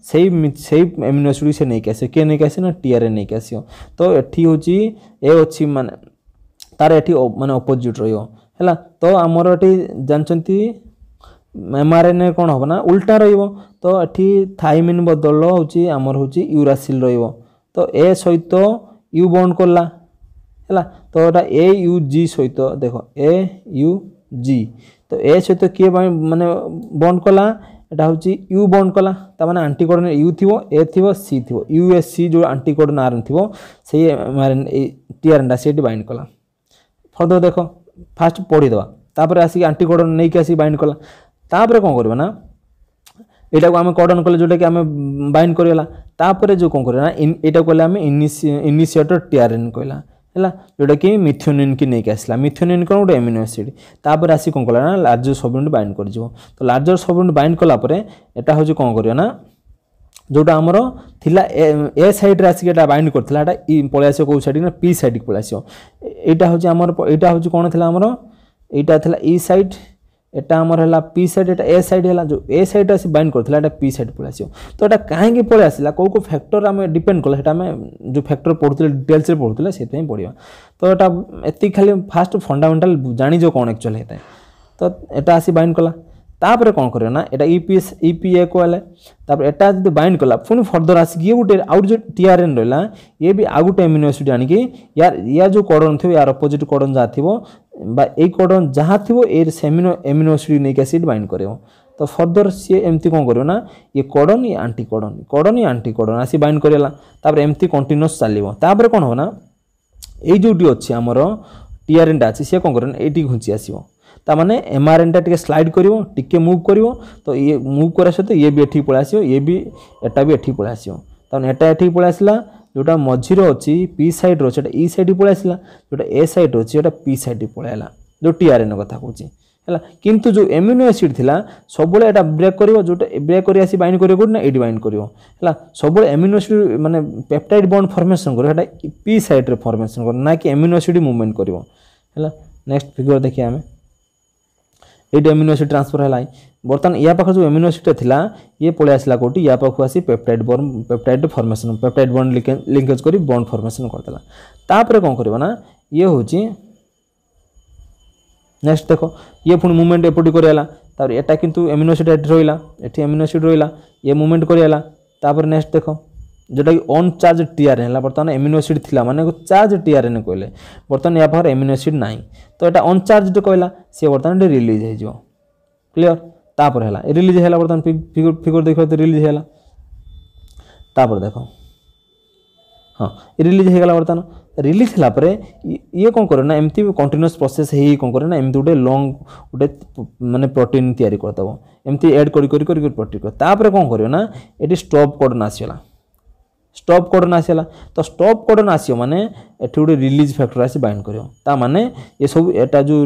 সেই সেই এমিনোসাইড সে নেই আসে কে নেই আসে না টিআরএ নেই আসিও তো এটি হচ্ছে এ অছি মানে তার এটি মানে অপোজিট রহব ହେଲା ତ ଆମର ଏଠି ଜାଣିଛନ୍ତି ଏମ୍ ଆର୍ ଏନ୍ ଏ କ'ଣ ହେବ ନା ଉଲ୍ଟା ରହିବ ତ ଏଠି ଥାଇମିନ୍ ବଦଳ ହେଉଛି ଆମର ହେଉଛି ୟୁରାସିଲ୍ ରହିବ ତ ଏ ସହିତ ୟୁ ବଣ୍ଡ କଲା ହେଲା ତ ଏଇଟା ଏ ୟୁ ଜି ସହିତ ଦେଖ ଏ ୟୁ ଜି ତ ଏ ସହିତ କିଏ ମାନେ ବଣ୍ଡ କଲା এটা হচ্ছে ইউ বন্ড কলা তার মানে আন্টিকডনের ইউ থিব এ থিব সি থিব ইউ এ সি যে আন্টিকডন আর এন থিব সেই টিআরএনটা সেটি বাইন্ড কলা ফর্দ দেখো ଫାଷ୍ଟ ପଢ଼ିଦେବା ତାପରେ ଆସିକି ଆଣ୍ଟି କର୍ଡ଼ନ ନେଇକି ଆସିକି ବାଇଣ୍ଡ କଲା ତାପରେ କ'ଣ କରିବା ନା ଏଇଟାକୁ ଆମେ କର୍ଡ଼ନ କଲେ ଯେଉଁଟାକି ଆମେ ବାଇଣ୍ଡ କରିଗଲା ତାପରେ ଯେଉଁ କ'ଣ କରିବା ନା ଏଇଟା କହିଲେ ଆମେ ଇନିସି ଇନିସିଏଟର ଟିଆରଏନ୍ କହିଲା ହେଲା ଯେଉଁଟାକି ମିଥିଓନିନ୍କି ନେଇକି ଆସିଲା ମିଥିଓନିନ୍ କ'ଣ ଗୋଟେ ଏମିନୋ ଏସିଡ୍ ତାପରେ ଆସିକି କ'ଣ କଲା ନା ଲାର୍ଜର ସବୁ ବାଇଣ୍ଡ କରିଯିବ ତ ଲାର୍ଜର ସବୁ ବାଇଣ୍ଡ କଲା ପରେ ଏଇଟା ହେଉଛି କ'ଣ କରିବା ନା जोटा आमर थी ए सैड्रे आसिक बैंड करता पलैस कौ सैड पी सैड पलैस यहाँ हूँ आम यहाँ हूँ कौन थी आमर यहाँ था इ सैड एटा आमर है पी सैड ए सैड है जो ए सैड आस बैंड कर पी सैड पलैस तो यहाँ कहीं पलै आसा कौ कौ फैक्टर आम डिपेड कले जो फैक्टर पढ़ू डिटेल्स पढ़ुते से पढ़ा तो यहाँ ये खाली फास्ट फंडामेटाल जाणी कौन एक्चुअल है तो यहाँ आस बैंड कला ତାପରେ କ'ଣ କରିବ ନା ଏଇଟା ଇପିଏସ୍ ଇପିଏକୁ ହେଲେ ତାପରେ ଏଟା ଯଦି ବାଇଣ୍ଡ କଲା ପୁଣି ଫର୍ଦର ଆସିକି ଇଏ ଗୋଟେ ଆଉ ଯେଉଁ ଟିଆର୍ଏନ୍ ରହିଲା ଇଏ ବି ଆଉ ଗୋଟେ ଏମିନୋ ଏସିଡ୍ ଆଣିକି ୟାର ୟା ଯେଉଁ କଡ଼ନ ଥିବ ୟାର ଅପୋଜିଟ୍ କଡ଼ନ ଯାହା ଥିବ ବା ଏଇ କଡ଼ନ ଯାହା ଥିବ ଏ ସେମିନୋ ଏମିନୋ ଏସିଡ୍ ନେଇକି ଆସିକି ବାଇଣ୍ଡ କରିବ ତ ଫର୍ଦର ସିଏ ଏମିତି କ'ଣ କରିବ ନା ଇଏ କଡ଼ନ ଇଏ ଆଣ୍ଟି କଡ଼ନ କଡ଼ନ ଇଏ ଆଣ୍ଟି କଡ଼ନ ଆସି ବାଇଣ୍ଡ କରିଗଲା ତାପରେ ଏମିତି କଣ୍ଟିନ୍ୟୁସ୍ ଚାଲିବ ତାପରେ କ'ଣ ହେବ ନା ଏଇ ଯେଉଁଠି ଅଛି ଆମର ଟିଆର୍ଏନ୍ଟା ଅଛି ସିଏ କ'ଣ କରିବ ନା ଏଇଠି ଘୁଞ୍ଚି ଆସିବ ତାମାନେ ଏମ୍ଆର୍ଏନ୍ଟା ଟିକେ ସ୍ଲାଇଡ଼ କରିବ ଟିକେ ମୁଭ୍ କରିବ ତ ଇଏ ମୁଭ୍ କରିବା ସହିତ ଇଏ ବି ଏଠିକି ପଳେଇ ଆସିବ ଇଏ ବି ଏଟା ବି ଏଠିକି ପଳେଇ ଆସିବ ତାମାନେ ଏଟା ଏଠିକି ପଳେଇ ଆସିଲା ଯେଉଁଟା ମଝିରେ ଅଛି ପି ସାଇଡ଼୍ର ଅଛି ସେଟା ଇ ସାଇଡ଼୍ ପଳେଇ ଆସିଲା ଯେଉଁଟା ଏ ସାଇଡ଼୍ର ଅଛି ସେଟା ପି ସାଇଡ଼୍ ପଳେଇ ହେଲା ଯେଉଁ ଟିଆର୍ଏନ୍ କଥା କହୁଛି ହେଲା କିନ୍ତୁ ଯେଉଁ ଏମିନୋ ଏସିଡ଼୍ ଥିଲା ସବୁବେଳେ ଏଇଟା ବ୍ରେକ୍ କରିବ ଯେଉଁଟା ବ୍ରେକ୍ କରି ଆସି ବାଇଣ୍ଡ କରିବ କେଉଁଠି ନା ଏଇଠି ବାଇଣ୍ଡ କରିବ ହେଲା ସବୁବେଳେ ଏମିନୋ ଏସିଡ଼୍ ମାନେ ପେପ୍ଟାଇଡ଼୍ ବଣ୍ଡ ଫର୍ମେସନ୍ କରିବ ସେଇଟା ପି ସାଇଡ଼୍ରେ ଫର୍ମେସନ୍ କରିବ ନା କି ଏମିନୋ ଏସିଡ଼୍ ମୁଭମେଣ୍ଟ କରିବ ହେଲା ନେକ୍ସଟ ଫିଗର ଦେଖିବା ଆମେ ଏଇଠି ଏମିନୋ ଏସିଡ୍ ଟ୍ରାନ୍ସଫର୍ ହେଲା ବର୍ତ୍ତମାନ ୟା ପାଖରେ ଯେଉଁ ଏମିନୋ ଏସିଡ୍ଟା ଥିଲା ଇଏ ପଳେଇ ଆସିଲା କେଉଁଠି ୟା ପାଖକୁ ଆସି peptide bond peptide formation peptide bond linkage କରି ବଣ୍ଡ ଫର୍ମେସନ୍ କରିଦେଲା ତାପରେ କ'ଣ କରିବା ନା ଇଏ ହେଉଛି ନେକ୍ସଟ ଦେଖ ଇଏ ପୁଣି ମୁଭମେଣ୍ଟ ଏପଟେ କରିଗଲା ତାପରେ ଏଟା କିନ୍ତୁ ଏମିନୋସିଡ୍ ଏଠି ରହିଲା ଏଠି ଏମିନୋସିଡ୍ ରହିଲା ଇଏ ମୁଭମେଣ୍ଟ କରିଗଲା ତାପରେ ନେକ୍ସଟ ଦେଖ ଯେଉଁଟାକି ଅନ୍ଚାର୍ଜ ଟିଆର୍ଏନ୍ ହେଲା ବର୍ତ୍ତମାନ ଏମିନୋ ଥିଲା ମାନେ ଚାର୍ଜ ଟି ଆର୍ ଟିଆର୍ଏନ୍ କହିଲେ ବର୍ତ୍ତମାନ ଏହା ପାଖରେ ଏମିନୋ ନାହିଁ ତ ଏଇଟା ଅନ୍ଚାର୍ଜଡ୍ କହିଲା ସିଏ ବର୍ତ୍ତମାନ ଏଠି ରିଲିଜ୍ ହେଇଯିବ କ୍ଲିଅର୍ ତାପରେ ହେଲା ରିଲିଜ୍ ହେଲା ବର୍ତ୍ତମାନ ଫିଗର ଦେଖିବା ତ ରିଲିଜ୍ ହେଲା ତାପରେ ଦେଖ ହଁ ରିଲିଜ୍ ହେଇଗଲା ବର୍ତ୍ତମାନ ରିଲିଜ୍ ହେଲା ପରେ ଇଏ କ'ଣ କରେ ନା ଏମିତି କଣ୍ଟିନ୍ୟୁସ୍ ପ୍ରୋସେସ୍ ହେଇ କ'ଣ କରେ ନା ଏମିତି ଗୋଟେ ଲଙ୍ଗ୍ ଗୋଟେ ମାନେ ପ୍ରୋଟିନ୍ ତିଆରି କରିଦେବ ଏମିତି ଏଡ଼୍ କରି କରି କରି କରି ପ୍ରୋଟିନ୍ କରିବ ତାପରେ କ'ଣ କରିବ ନା ଏଠି ଷ୍ଟପ୍ କର୍ଡ଼ନ୍ ଆସିଗଲା স্টপ কোଡ଼ନ୍ ଆସିଗଲା ତ ଷ୍ଟପ୍ କୋଡ଼ନ୍ ଆସିବ ମାନେ ଏଠି ଗୋଟେ ରିଲିଜ୍ ଫ୍ୟାକ୍ଟର ଆସି ବାଇଣ୍ଡ କରିବ ତା ମାନେ ଏସବୁ ଏଟା ଯେଉଁ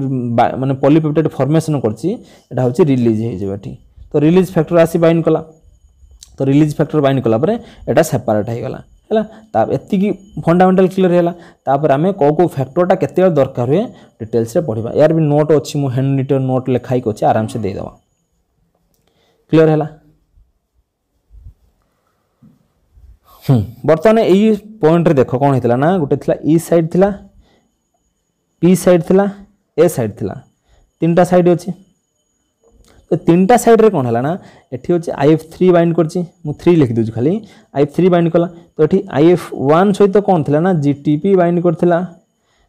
ମାନେ ପଲିପେପ୍ଟାଇଡ୍ ଫର୍ମେସନ୍ କରିଛି ଏଟା ହେଉଛି ରିଲିଜ୍ ହେଇଯିବ ଏଠି ତ ରିଲିଜ୍ ଫ୍ୟାକ୍ଟର ଆସି ବାଇଣ୍ଡ କଲା ତ ରିଲିଜ୍ ଫ୍ୟାକ୍ଟର ବାଇଣ୍ଡ କଲା ପରେ ଏଟା ସେପାରେଟ୍ ହେଇଗଲା ହେଲା ତା ଏତିକି ଫଣ୍ଡାମେଣ୍ଟାଲ୍ କ୍ଲିୟର୍ ହେଲା ତାପରେ ଆମେ କେଉଁ କେଉଁ ଫ୍ୟାକ୍ଟରଟା କେତେବେଳେ ଦରକାର ହୁଏ ଡିଟେଲ୍ସରେ ପଢ଼ିବା ୟାର ବି ନୋଟ୍ ଅଛି ମୁଁ ହ୍ୟାଣ୍ଡ ରିଟର୍ନ ନୋଟ୍ ଲେଖା ହେଇକି ଅଛି ଆରାମସେ ଦେଇଦେବା କ୍ଲିୟର୍ ହେଲା হুম hmm. বর্তমানে এই পয়েন্টরে দেখ কোণ হয়েছিল না গোটে লা ই সাইড লা পি সাইড লা এ সাইড লা তিনটা সাইড অছি তো তিনটা সাইড্রে কোণ হল না এটি হচ্ছে আইএফ থ্রি বাইন্ড করছি মু থ্রি লিখি দেছি খালি আইএফ থ্রি বাইন্ড কলা তো এটি আইএফ ওয়ান সহিত কোণ লা না জিটিপি বাইন্ড করছিলা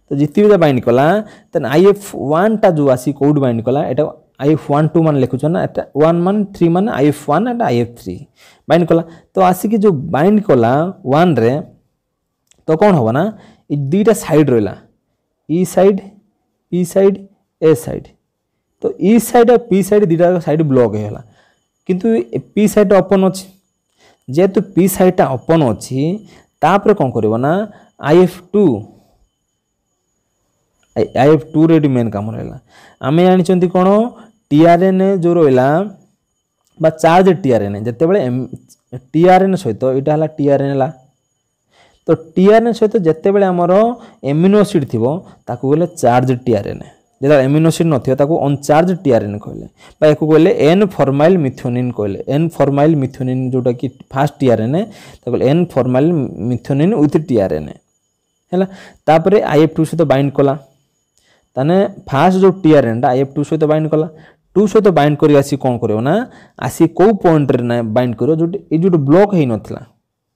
তো জিটিপিটা বাইন্ড কলা তেন আইএফ ওয়ানটা যে আসি কোড বাইন্ড কলা এটা আইএফ ওয়ান টু মান লিখুছ না এটা ওয়ান মান থ্রি মান আইএফ ওয়ান এটা আইএফ থ্রি বাইন্ড কলা তো আসিকি যে বাইন্ড কলা ওয়ানরে তো কম হব না এই দুইটা সাইড রহিলা E site P site A site তো ই e সাইড আর পি সাইড দুইটা সাইড ব্লক হয়েগলা কিন্তু পি সাইডটা অপন অছি যেহেতু পি সাইডটা অপন অছি তাপরে কম করব না আইএফ টু ଆଇ ଏଫ୍ ଟୁରେ ଡିମେନ୍ କାମରେ ହେଲା ଆମେ ଜାଣିଛନ୍ତି କ'ଣ ଟି ଆର୍ ଏନ୍ ଏ ଯେଉଁ ରହିଲା ବା ଚାର୍ଜ ଟି ଆର୍ ଏନ୍ ଏ ଯେତେବେଳେ ଟି ଆର୍ ଏନ୍ ସହିତ ଏଇଟା ହେଲା ଟି ଆର୍ ଏନ୍ ହେଲା ତ ଟି ଆର୍ ଏନ୍ ସହିତ ଯେତେବେଳେ ଆମର ଏମିନୋସିଡ଼୍ ଥିବ ତାକୁ କହିଲେ ଚାର୍ଜ ଟି ଆର୍ ଏନ୍ ଏ ଯେତେବେଳେ ଏମିନୋସିଡ଼୍ ନଥିବ ତାକୁ ଅନଚାର୍ଜ ଟି ଆର୍ ଏନ୍ କହିଲେ ବା ୟାକୁ କହିଲେ ଏନ୍ ଫର୍ମାଇଲ୍ ମିଥୋନିନ୍ କହିଲେ ଏନ୍ ଫର୍ମାଇଲ୍ ମିଥୋନିନ୍ ଯେଉଁଟାକି first T R N A ତାକୁ କହିଲେ N formyl methionine with T R N A ହେଲା ତାପରେ ଆଇ ଏଫ୍ ଟୁ ସହିତ ବାଇଣ୍ଡ କଲା ତାହେଲେ ଫାଷ୍ଟ ଯେଉଁ ଟିଆର୍ ଏନ୍ଟା ଆଇ ଏଫ୍ ଟୁ ସହିତ ବାଇଣ୍ଡ କଲା ଟୁ ସହିତ ବାଇଣ୍ଡ କରି ଆସି କ'ଣ କରିବ ନା ଆସି କେଉଁ ପଏଣ୍ଟରେ ନା ବାଇଣ୍ଡ କରିବ ଯେଉଁଠି ଏଇ ଯେଉଁଠି ବ୍ଲକ୍ ହେଇନଥିଲା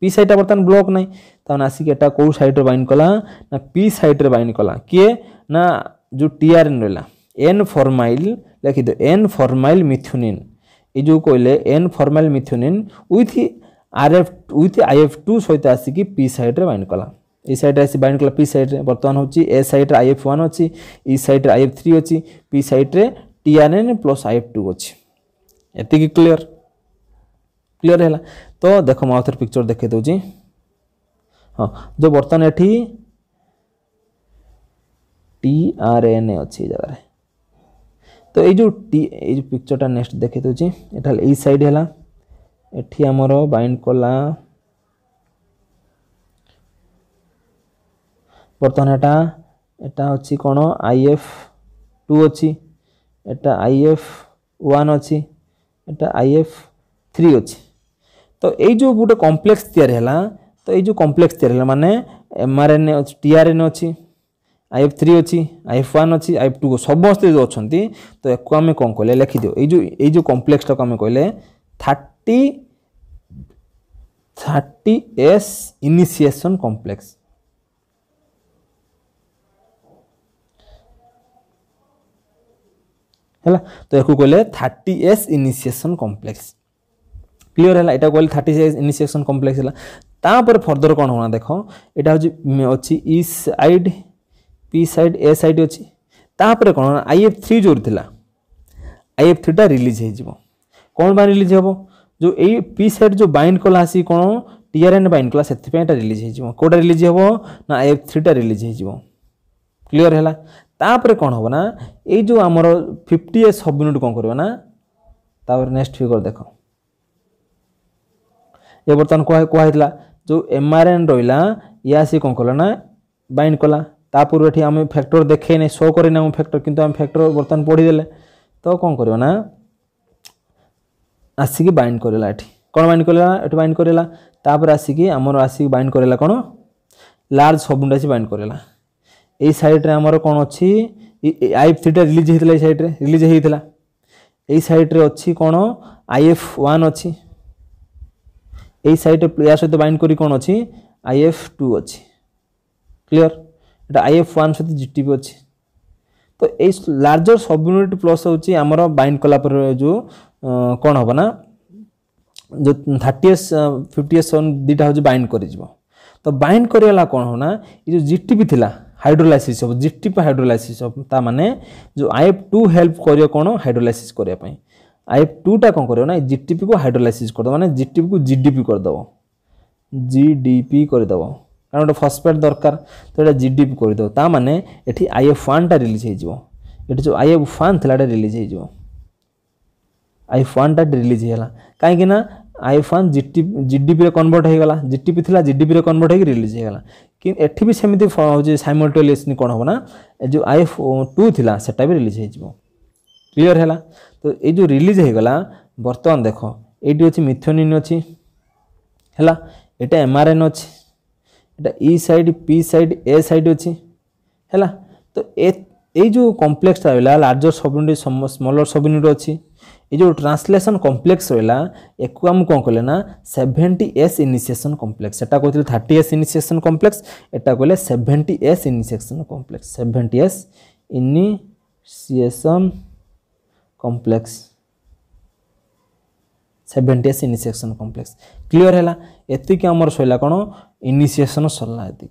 ପି ସାଇଡ଼୍ଟା ବର୍ତ୍ତମାନ ବ୍ଲକ୍ ନାହିଁ ତାମାନେ ଆସିକି ଏଟା କେଉଁ ସାଇଡ଼୍ରେ ବାଇଣ୍ଡ କଲା ନା ପି ସାଇଡ଼୍ରେ ବାଇଣ୍ଡ କଲା କିଏ ନା ଯେଉଁ ଟିଆର୍ ଏନ୍ ରହିଲା ଏନ୍ ଫର୍ମାଇଲ୍ ଲେଖିଦିଅ ଏନ୍ ଫର୍ମାଇଲ୍ ମିଥ୍ୟୁନିନ୍ এই যে কইলে N formyl methionine with R F with I F two সহিত আসিকি পি সাইড্রে বাইন্ড কলা এই সাইড্রে আসি বাইন্ড কলা পি সাইড্রে বর্তমান হচ্ছে এ সাইড্রে আই এফ ওয়ান অছি ই সাইড্রে আই এফ থ্রি অছি পি সাইড্রে T R N plus I F two অছি এতিকি ক্লিয়ার ক্লিয়ার হল তো দেখো মু আউথর পিকচর দেখে দেছি হ্যাঁ যে বর্তমান এটি টি আর এন অছি জায়গায় তো এই যে টি এই যে পিকচরটা নেক্সট দেখে দেছি এটা এই সাইড হল এটি আমার বাইন্ড কলা ବର୍ତ୍ତମାନ ଏଇଟା ଏଇଟା ଅଛି କ'ଣ ଆଇ ଏଫ୍ ଟୁ ଅଛି ଏଇଟା ଆଇ ଏଫ୍ ୱାନ୍ ଅଛି ଏଇଟା ଆଇ ଏଫ୍ থ্রি অছি তো এই যে গোটে কমপ্লেক্স তৈরি হল তো এই যে কমপ্লেক্স তৈরি হল মানে এমআরএনএ অছি টিআরএনএ অছি আইএফ থ্রি অছি আইএফ ওয়ান অছি আইএফ টু সমস্তে যে অনেক তো একু আমি কম কলে লেখি দিও এই যে এই যে কমপ্লেক্সটাকে আমি কলে thirty thirty S initiation complex ହେଲା ତ ୟାକୁ କହିଲେ thirty S initiation complex clear ହେଲା ଏଇଟା କହିଲେ ଥାର୍ଟି ଏସ୍ ଇନିସିଏସନ୍ କମ୍ପ୍ଲେକ୍ସ ହେଲା ତାପରେ ଫର୍ଦର କ'ଣ ହେଉନା ଦେଖ ଏଇଟା ହେଉଛି ଅଛି E site P site A site ଅଛି ତାପରେ କ'ଣ ଆଇ ଏଫ୍ ଥ୍ରୀ ଯେଉଁ ଥିଲା ଆଇ ଏଫ୍ ଥ୍ରୀଟା ରିଲିଜ୍ ହେଇଯିବ କ'ଣ ପାଇଁ ରିଲିଜ୍ ହେବ ଯେଉଁ ଏଇ ପି ସାଇଡ଼୍ ଯେଉଁ ବାଇଣ୍ଡ କଲା ଆସିକି କ'ଣ ଟିଆର୍ଏନ୍ ବାଇଣ୍ଡ କଲା ସେଥିପାଇଁ ଏଇଟା ରିଲିଜ୍ ହେଇଯିବ କେଉଁଟା ରିଲିଜ୍ ହେବ ନା ଆଇ ଏଫ୍ ଥ୍ରୀଟା ରିଲିଜ୍ ହେଇଯିବ କ୍ଲିଅର ହେଲା ତାପରେ କ'ଣ ହେବ ନା ଏଇ ଯେଉଁ ଆମର ଫିଫ୍ଟି ଏ ସବ୍ ୟୁନିଟ୍ କ'ଣ କରିବ ନା ତାପରେ ନେକ୍ସଟ ଫିଗର ଦେଖ ଏ ବର୍ତ୍ତମାନ କୁହା କୁହାହେଇଥିଲା ଯେଉଁ ଏମ୍ ଆର୍ ଏନ୍ ରହିଲା ଇଏ ଆସି କ'ଣ କଲା ନା ବାଇଣ୍ଡ କଲା ତା ପୂର୍ବରୁ ଏଠି ଆମେ ଫ୍ୟାକ୍ଟର ଦେଖେଇନେ ଶୋ କରିନେ ଆମ ଫ୍ୟାକ୍ଟର କିନ୍ତୁ ଆମେ ଫ୍ୟାକ୍ଟର ବର୍ତ୍ତମାନ ପଢ଼ିଦେଲେ ତ କ'ଣ କରିବ ନା ଆସିକି ବାଇଣ୍ଡ କରିଲା ଏଠି କ'ଣ ବାଇଣ୍ଡ କରିଲା ଏଠି ବାଇଣ୍ଡ କରିଲା ତାପରେ ଆସିକି ଆମର ଆସିକି ବାଇଣ୍ଡ କରିଲା କ'ଣ ଲାର୍ଜ ସବ୍ ୟୁନିଟ୍ ଆସି ବାଇଣ୍ଡ କରିଲା এই ସାଇଡ଼୍ରେ ଆମର କ'ଣ ଅଛି ଆଇ ଏଫ୍ ଥ୍ରୀଟା ରିଲିଜ୍ ହେଇଥିଲା ଏଇ ସାଇଡ଼୍ରେ ରିଲିଜ୍ ହେଇଥିଲା ଏଇ ସାଇଡ଼୍ରେ ଅଛି କ'ଣ ଆଇ ଏଫ୍ ୱାନ୍ ଅଛି ଏଇ ସାଇଡ଼୍ରେ ୟା ସହିତ ବାଇଣ୍ଡ କରି କ'ଣ ଅଛି ଆଇ ଏଫ୍ ଟୁ ଅଛି କ୍ଲିଅର୍ এটা আই এফ ওয়ান সাথে জিটিপি অছি তো এই লার্জর সব ইউনিট প্লস হচ্ছে আমার বাইন্ড কলা পরে যে কোণ হব না যে thirty S fifty S seven দুইটা হচ্ছে বাইন্ড করে যাব তো বাইন্ড করিগালা কোণ হব না এই যে জিটিপি লা ହାଇଡ୍ରୋଲାଇସିସ୍ ହେବ ଜିଟି ପାଇଁ ହାଇଡ୍ରୋଲାଇସିସ୍ ହେବ ତା ମାନେ ଯେଉଁ ଆଇଏଫ୍ ଟୁ ହେଲ୍ପ କରିବ କ'ଣ ହାଇଡ୍ରୋଲାଇସିସ୍ କରିବା ପାଇଁ ଆଇଏଫ୍ ଟୁଟା କ'ଣ କରିବ ନା ଜିଟିପିକୁ ହାଇଡ୍ରୋଲାଇସିସ୍ କରିଦେବ ମାନେ ଜିଟିପିକୁ ଜିଡିପି କରିଦେବ ଜିଡିପି କରିଦେବ କାରଣ ଗୋଟେ ଫସ୍ଫେଟ୍ ଦରକାର ତ ଏଇଟା ଜିଡିପି କରିଦେବ ତା ମାନେ ଏଠି ଆଇଏଫ୍ ୱାନ୍ଟା ରିଲିଜ୍ ହେଇଯିବ ଏଠି ଯେଉଁ ଆଇଏଫ୍ ୱାନ୍ ଥିଲା ଏଇଟା ରିଲିଜ୍ ହେଇଯିବ ଆଇଏଫ୍ ୱାନ୍ଟା ରିଲିଜ୍ ହେଇଗଲା କାହିଁକି ନା আইফান জিটি জিডিপিরে কনভর্ট হয়েগলা জিডিপি লা জিডিপিরে কনভর্ট হয়ে রিলিজ হয়েগলা कि एटी भी सेमती हूँ सैमल्टेसली कौन हम ना जो आई टू थी सेटा भी रिलीज हो क्लीयर है तो ये जो रिलीज होगला बर्तमान देख ये अच्छी मिथोनिन अच्छी है यहाँ एम आर एन अच्छी यहाँ E site P site A site अच्छी है तो ये जो कम्प्लेक्सटा रहा लार्जर सब यूनिट स्मलर सब यूनिट अच्छी ये जो ट्रांसलेसन कम्प्लेक्स रहा एक आम कौन कले ना एस इनिसीएसन कम्प्लेक्स एटा कहते थर्टी एस इनिसीएसन कम्प्लेक्स एटा कहे seventy S initiation complex seventy S initiation complex seventy S initiation complex clear है एतिक आमर सरला कौन इनिसीएसन सरला एति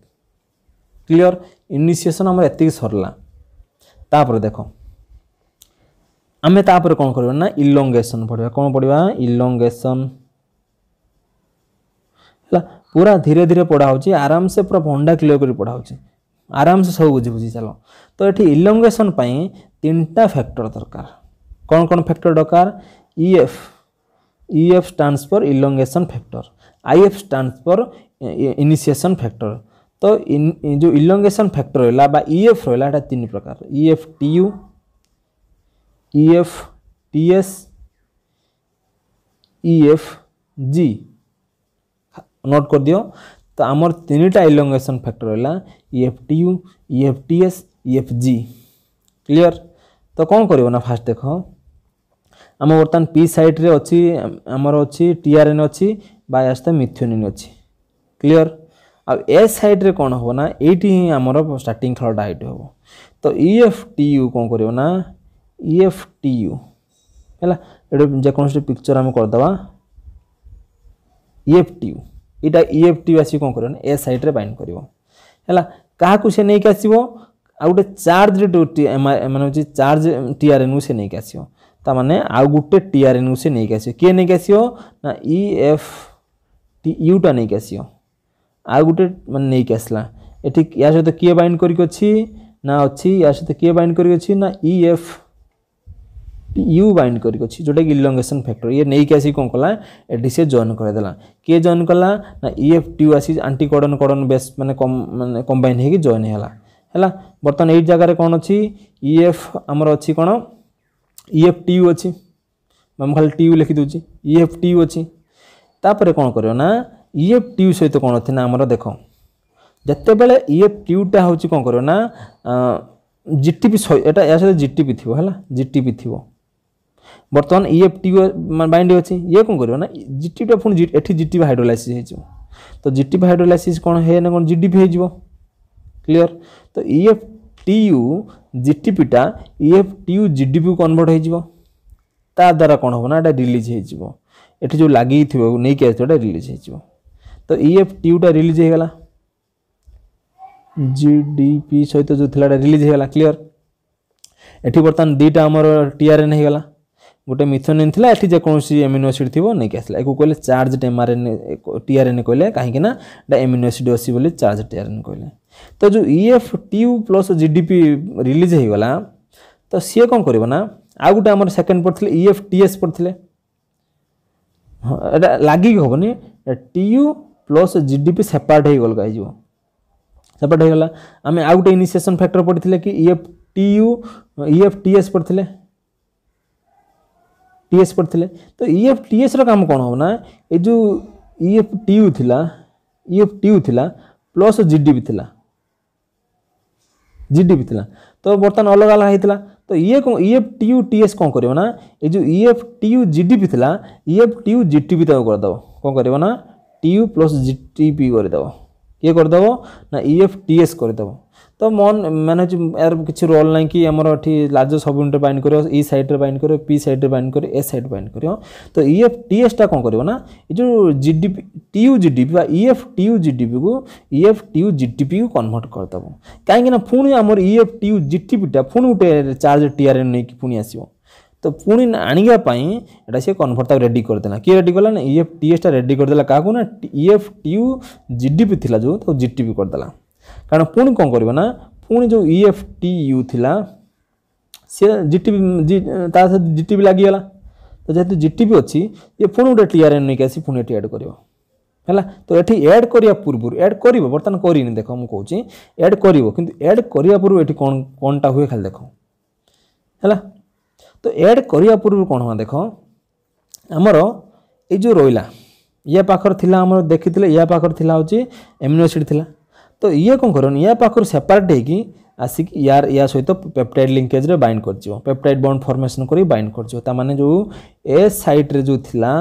क्लीयर इनिसीएसन आम एति सरला देख ଆମେ ତାପରେ କ'ଣ କରିବା ନା ଇଲଙ୍ଗେସନ୍ ପଢ଼ିବା କ'ଣ ପଢ଼ିବା ଇଲଙ୍ଗେସନ୍ ହେଲା ପୁରା ଧୀରେ ଧୀରେ ପଢ଼ା ହେଉଛି ଆରାମସେ ପୁରା ଭଣ୍ଡା କ୍ଲିୟର କରି ପଢ଼ା ହେଉଛି ଆରାମସେ ସବୁ ବୁଝି ବୁଝି ଚାଲ ତ ଏଠି ଇଲଙ୍ଗେସନ୍ ପାଇଁ ତିନିଟା ଫ୍ୟାକ୍ଟର ଦରକାର କ'ଣ କ'ଣ ଫ୍ୟାକ୍ଟର ଦରକାର EF EF stands for elongation factor IF stands for initiation factor ତ ଯେଉଁ ଇଲଙ୍ଗେସନ୍ ଫ୍ୟାକ୍ଟର ରହିଲା ବା ଇଏଫ୍ ରହିଲା ଏଇଟା ତିନି ପ୍ରକାର EF T U E F T S E F G note कर दियो तो आमर तीन इलंगेसन फैक्टर है E F T U E F T S E F G clear तो कौन कर फास्ट देख आम बर्तमान पी सैड्रे अच्छी आमर अच्छी टीआरएन अच्छी बायस्ता मिथ्योनिन अच्छी क्लीयर आ ए सैड्रे कौन हम ना ये आमर स्टार्ट खेलटा ये हम तो इ एफ टी यू कौन करना ଇଏଫ୍ ଟି ୟୁ ହେଲା ଏଠି ଯେକୌଣସି ପିକ୍ଚର୍ ଆମେ କରିଦେବା ଇଏଫ୍ ଟି ୟୁ ଏଇଟା ଇଏଫ୍ ଟି ୟୁ ଆସିକି କ'ଣ କରିବ ନା ଏ ସାଇଡ଼୍ରେ ବାଇଣ୍ଡ କରିବ ହେଲା କାହାକୁ ସେ ନେଇକି ଆସିବ ଆଉ ଗୋଟେ ଚାର୍ଜ ମାନେ ହେଉଛି ଚାର୍ଜ ଟିଆର୍ଏନ୍କୁ ସେ ନେଇକି ଆସିବ ତା ମାନେ ଆଉ ଗୋଟେ ଟିଆର୍ଏନ୍କୁ ସେ ନେଇକି ଆସିବ କିଏ ନେଇକି ଆସିବ ନା ଇ ଏଫ୍ ଟି ୟୁଟା ନେଇକି ଆସିବ ଆଉ ଗୋଟେ ମାନେ ନେଇକି ଆସିଲା ଏଠି ୟା ସହିତ କିଏ ବାଇଣ୍ଡ କରିକି ଅଛି ନା ଅଛି ୟା ସହିତ କିଏ ବାଇଣ୍ଡ କରିକି ଅଛି ନା ଇ ଏଫ୍ यू बाइंड कर जोटा कि इलंगेसन फैक्टर ये नहीं आसिक कौन कला ये सी जॉइन करादेला किए जॉइन कला ना इ एफ ट्यू आसी आंटी कड़न कड़न बेस मैंने मैंने कम्बाइन हो जॉइन है ହେଲା ବର୍ତ୍ତମାନ ଏଇ ଜାଗାରେ କ'ଣ ଅଛି ଇ ଏଫ୍ ଆମର ଅଛି କ'ଣ ଇ ଏଫ୍ ଟି ୟୁ ଅଛି ମୁଁ ଖାଲି ଟି ୟୁ ଲେଖିଦେଉଛି ଇ ଏଫ୍ ଟି ୟୁ ଅଛି ତାପରେ କ'ଣ କରିବ ନା ଇ ଏଫ୍ ଟି ୟୁ ସହିତ କ'ଣ ଅଛି ନା ଆମର ଦେଖ ଯେତେବେଳେ ଇ ଏଫ୍ ଟି ୟୁଟା ହେଉଛି କ'ଣ କରିବ ନା ଜିଟିପି ଏଇଟା ଏହା ସହିତ ଜିଟିପି ଥିବ ହେଲା ଜିଟିପି ଥିବ ବର୍ତ୍ତମାନ ଇଏଫ୍ଟି ବାଇଣ୍ଡ ଅଛି ଇଏ କ'ଣ କରିବ ନା ଜିଟିଟା ପୁଣି ଏଠି ଜିଟି ହାଇଡ୍ରୋଲାଇସିସ୍ ହେଇଯିବ ତ ଜିଟି ହାଇଡ୍ରୋଲାଇସିସ୍ କ'ଣ ହେ ନା କ'ଣ ଜିଡିପି ହେଇଯିବ କ୍ଲିଅର ତ ଇଏଫ୍ ଟି ୟୁ ଜିଟିପିଟା ଇଏଫ୍ ଟି ୟୁ ଜିଡିପିକୁ କନଭର୍ଟ ହେଇଯିବ ତା ଦ୍ୱାରା କ'ଣ ହେବ ନା ଏଇଟା ରିଲିଜ୍ ହେଇଯିବ ଏଠି ଯେଉଁ ଲାଗିଥିବ ନେଇକି ଆସିଥିବ ଏଇଟା ରିଲିଜ୍ ହେଇଯିବ ତ ଇଏଫ୍ ଟି ୟୁଟା ରିଲିଜ୍ ହେଇଗଲା জিডিপি সহিত যে রিলিজ হয়ে ক্লিয়ার এটি বর্তমান দুইটা আমার টিআরএন হয়ে ଗୋଟେ ମିଥୋନିନ୍ ଥିଲା ଏଠି ଯେକୌଣସି ଏମିନୋ ଏସିଡ୍ ଥିବ ନେଇକି ଆସିଲା ଏକୁ କହିଲେ ଚାର୍ଜଡ୍ ଏମ୍ଆର୍ଏନ୍ଏ ଟିଆର୍ଏନ୍ଏ କହିଲେ କାହିଁକି ନା ଏଇଟା ଏମିନୋ ଏସିଡ୍ ଅଛି ବୋଲି ଚାର୍ଜ ଟିଆର୍ଏନ୍ଏ କହିଲେ ତ ଯେଉଁ EF T U plus G D P release ହୋଇଗଲା ତ ସିଏ କ'ଣ କରିବ ନା ଆଉ ଗୋଟେ ଆମର ସେକେଣ୍ଡ ପଡ଼ିଥିଲେ ଇଏଫ୍ ଟିଏସ୍ ପଡ଼ିଥିଲେ ହଁ ଏଇଟା ଲାଗିକି ହେବନି T U plus G D P separate ହେଇକି ଅଲଗା ହେଇଯିବ ସେପାରେଟ୍ ହେଇଗଲା ଆମେ ଆଉ ଗୋଟେ ଇନିସିଏସନ୍ ଫ୍ୟାକ୍ଟର ପଡ଼ିଥିଲେ କି EF T U EF T S ପଡ଼ିଥିଲେ टीएस पढ़ते तो इएफ टीएस राम कौन हम ना ये जो इएफ e टीयू थी इएफ टीयू e थी प्लस जीडीपी थी जीडीपी थी तो बर्तमान अलग अलग होता तो ये इएफ टीयू टीएस कौन e कर ये जो इएफ टीयू जीडीपी थी इएफ टीयू जीटीपी तक करदेव कौन करना टीयू प्लस जीटीपी करदेव किए करदेव ना इएफ टीएस करदेव তো মন মানে হচ্ছে এর কিছু রোল নাই কি আমার এটি লার্জ সবউনিটরে বাইন্ড করব ই সাইডরে বাইন্ড করব পি সাইডরে বাইন্ড করব এ সাইড বাইন্ড করব তো ইএফ টিএসটা কোন করব না এই যে জিডিপি টিইউ জিডিপি বা ইএফ টিইউ জিডিপি কু ইএফ টিইউ জিডিপি কু কনভার্ট করদেব কাইকি না পুনি আমার ইএফ টিইউ জিডিপিটা পুনি গোটে চার্জ টিআরএন নেই পুনি আসিব তো পুনি আনিবা পাই এটা সে কনভার্ট তাকে রেডি করেদেলা কি রেডি কলা না ইএফ টিএসটা রেডি করেদেলা কাহু না ইএফ টিইউ জিডিপি লা যে তাকে জিডিপি করেদেলা କାରଣ ପୁଣି କ'ଣ କରିବା ନା ପୁଣି ଯେଉଁ ଇ ଏଫ୍ ଟି ୟୁ ଥିଲା ସିଏ ଜିଟିଭି ତା ସହିତ ଜିଟିଭି ଲାଗିଗଲା ତ ଯେହେତୁ ଜିଟିଭି ଅଛି ଇଏ ପୁଣି ଗୋଟେ ଟିଆର୍ଏନ୍ ନେଇକି ଆସି ପୁଣି ଏଠି ଆଡ଼୍ କରିବ ହେଲା ତ ଏଠି ଆଡ଼୍ କରିବା ପୂର୍ବରୁ ଆଡ଼୍ କରିବ ବର୍ତ୍ତମାନ କରିନି ଦେଖ ମୁଁ କହୁଛି ଆଡ଼୍ କରିବ କିନ୍ତୁ ଆଡ଼୍ କରିବା ପୂର୍ବରୁ ଏଠି କ'ଣ କ'ଣଟା ହୁଏ ଖାଲି ଦେଖ ହେଲା ତ ଆଡ଼୍ କରିବା ପୂର୍ବରୁ କ'ଣ ହଁ ଦେଖ ଆମର ଏଇ ଯେଉଁ ରହିଲା ୟା ପାଖରେ ଥିଲା ଆମର ଦେଖିଥିଲେ ୟା ପାଖରେ ଥିଲା ହେଉଛି ଏମିନୋସିଡ଼୍ ଥିଲା ତ ଇଏ କ'ଣ କରନି ୟା ପାଖରୁ ସେପାରେଟ୍ ହେଇକି ଆସିକି ୟାର ୟା ସହିତ ପେପ୍ଟାଇଡ଼ ଲିଙ୍କେଜ୍ରେ ବାଇଣ୍ଡ କରିଯିବ ପେପ୍ଟାଇଡ଼୍ ବଣ୍ଡ ଫର୍ମେସନ୍ କରି ବାଇଣ୍ଡ କରିଯିବ ତା'ମାନେ ଯେଉଁ ଏ ସାଇଟ୍ରେ ଯେଉଁ ଥିଲା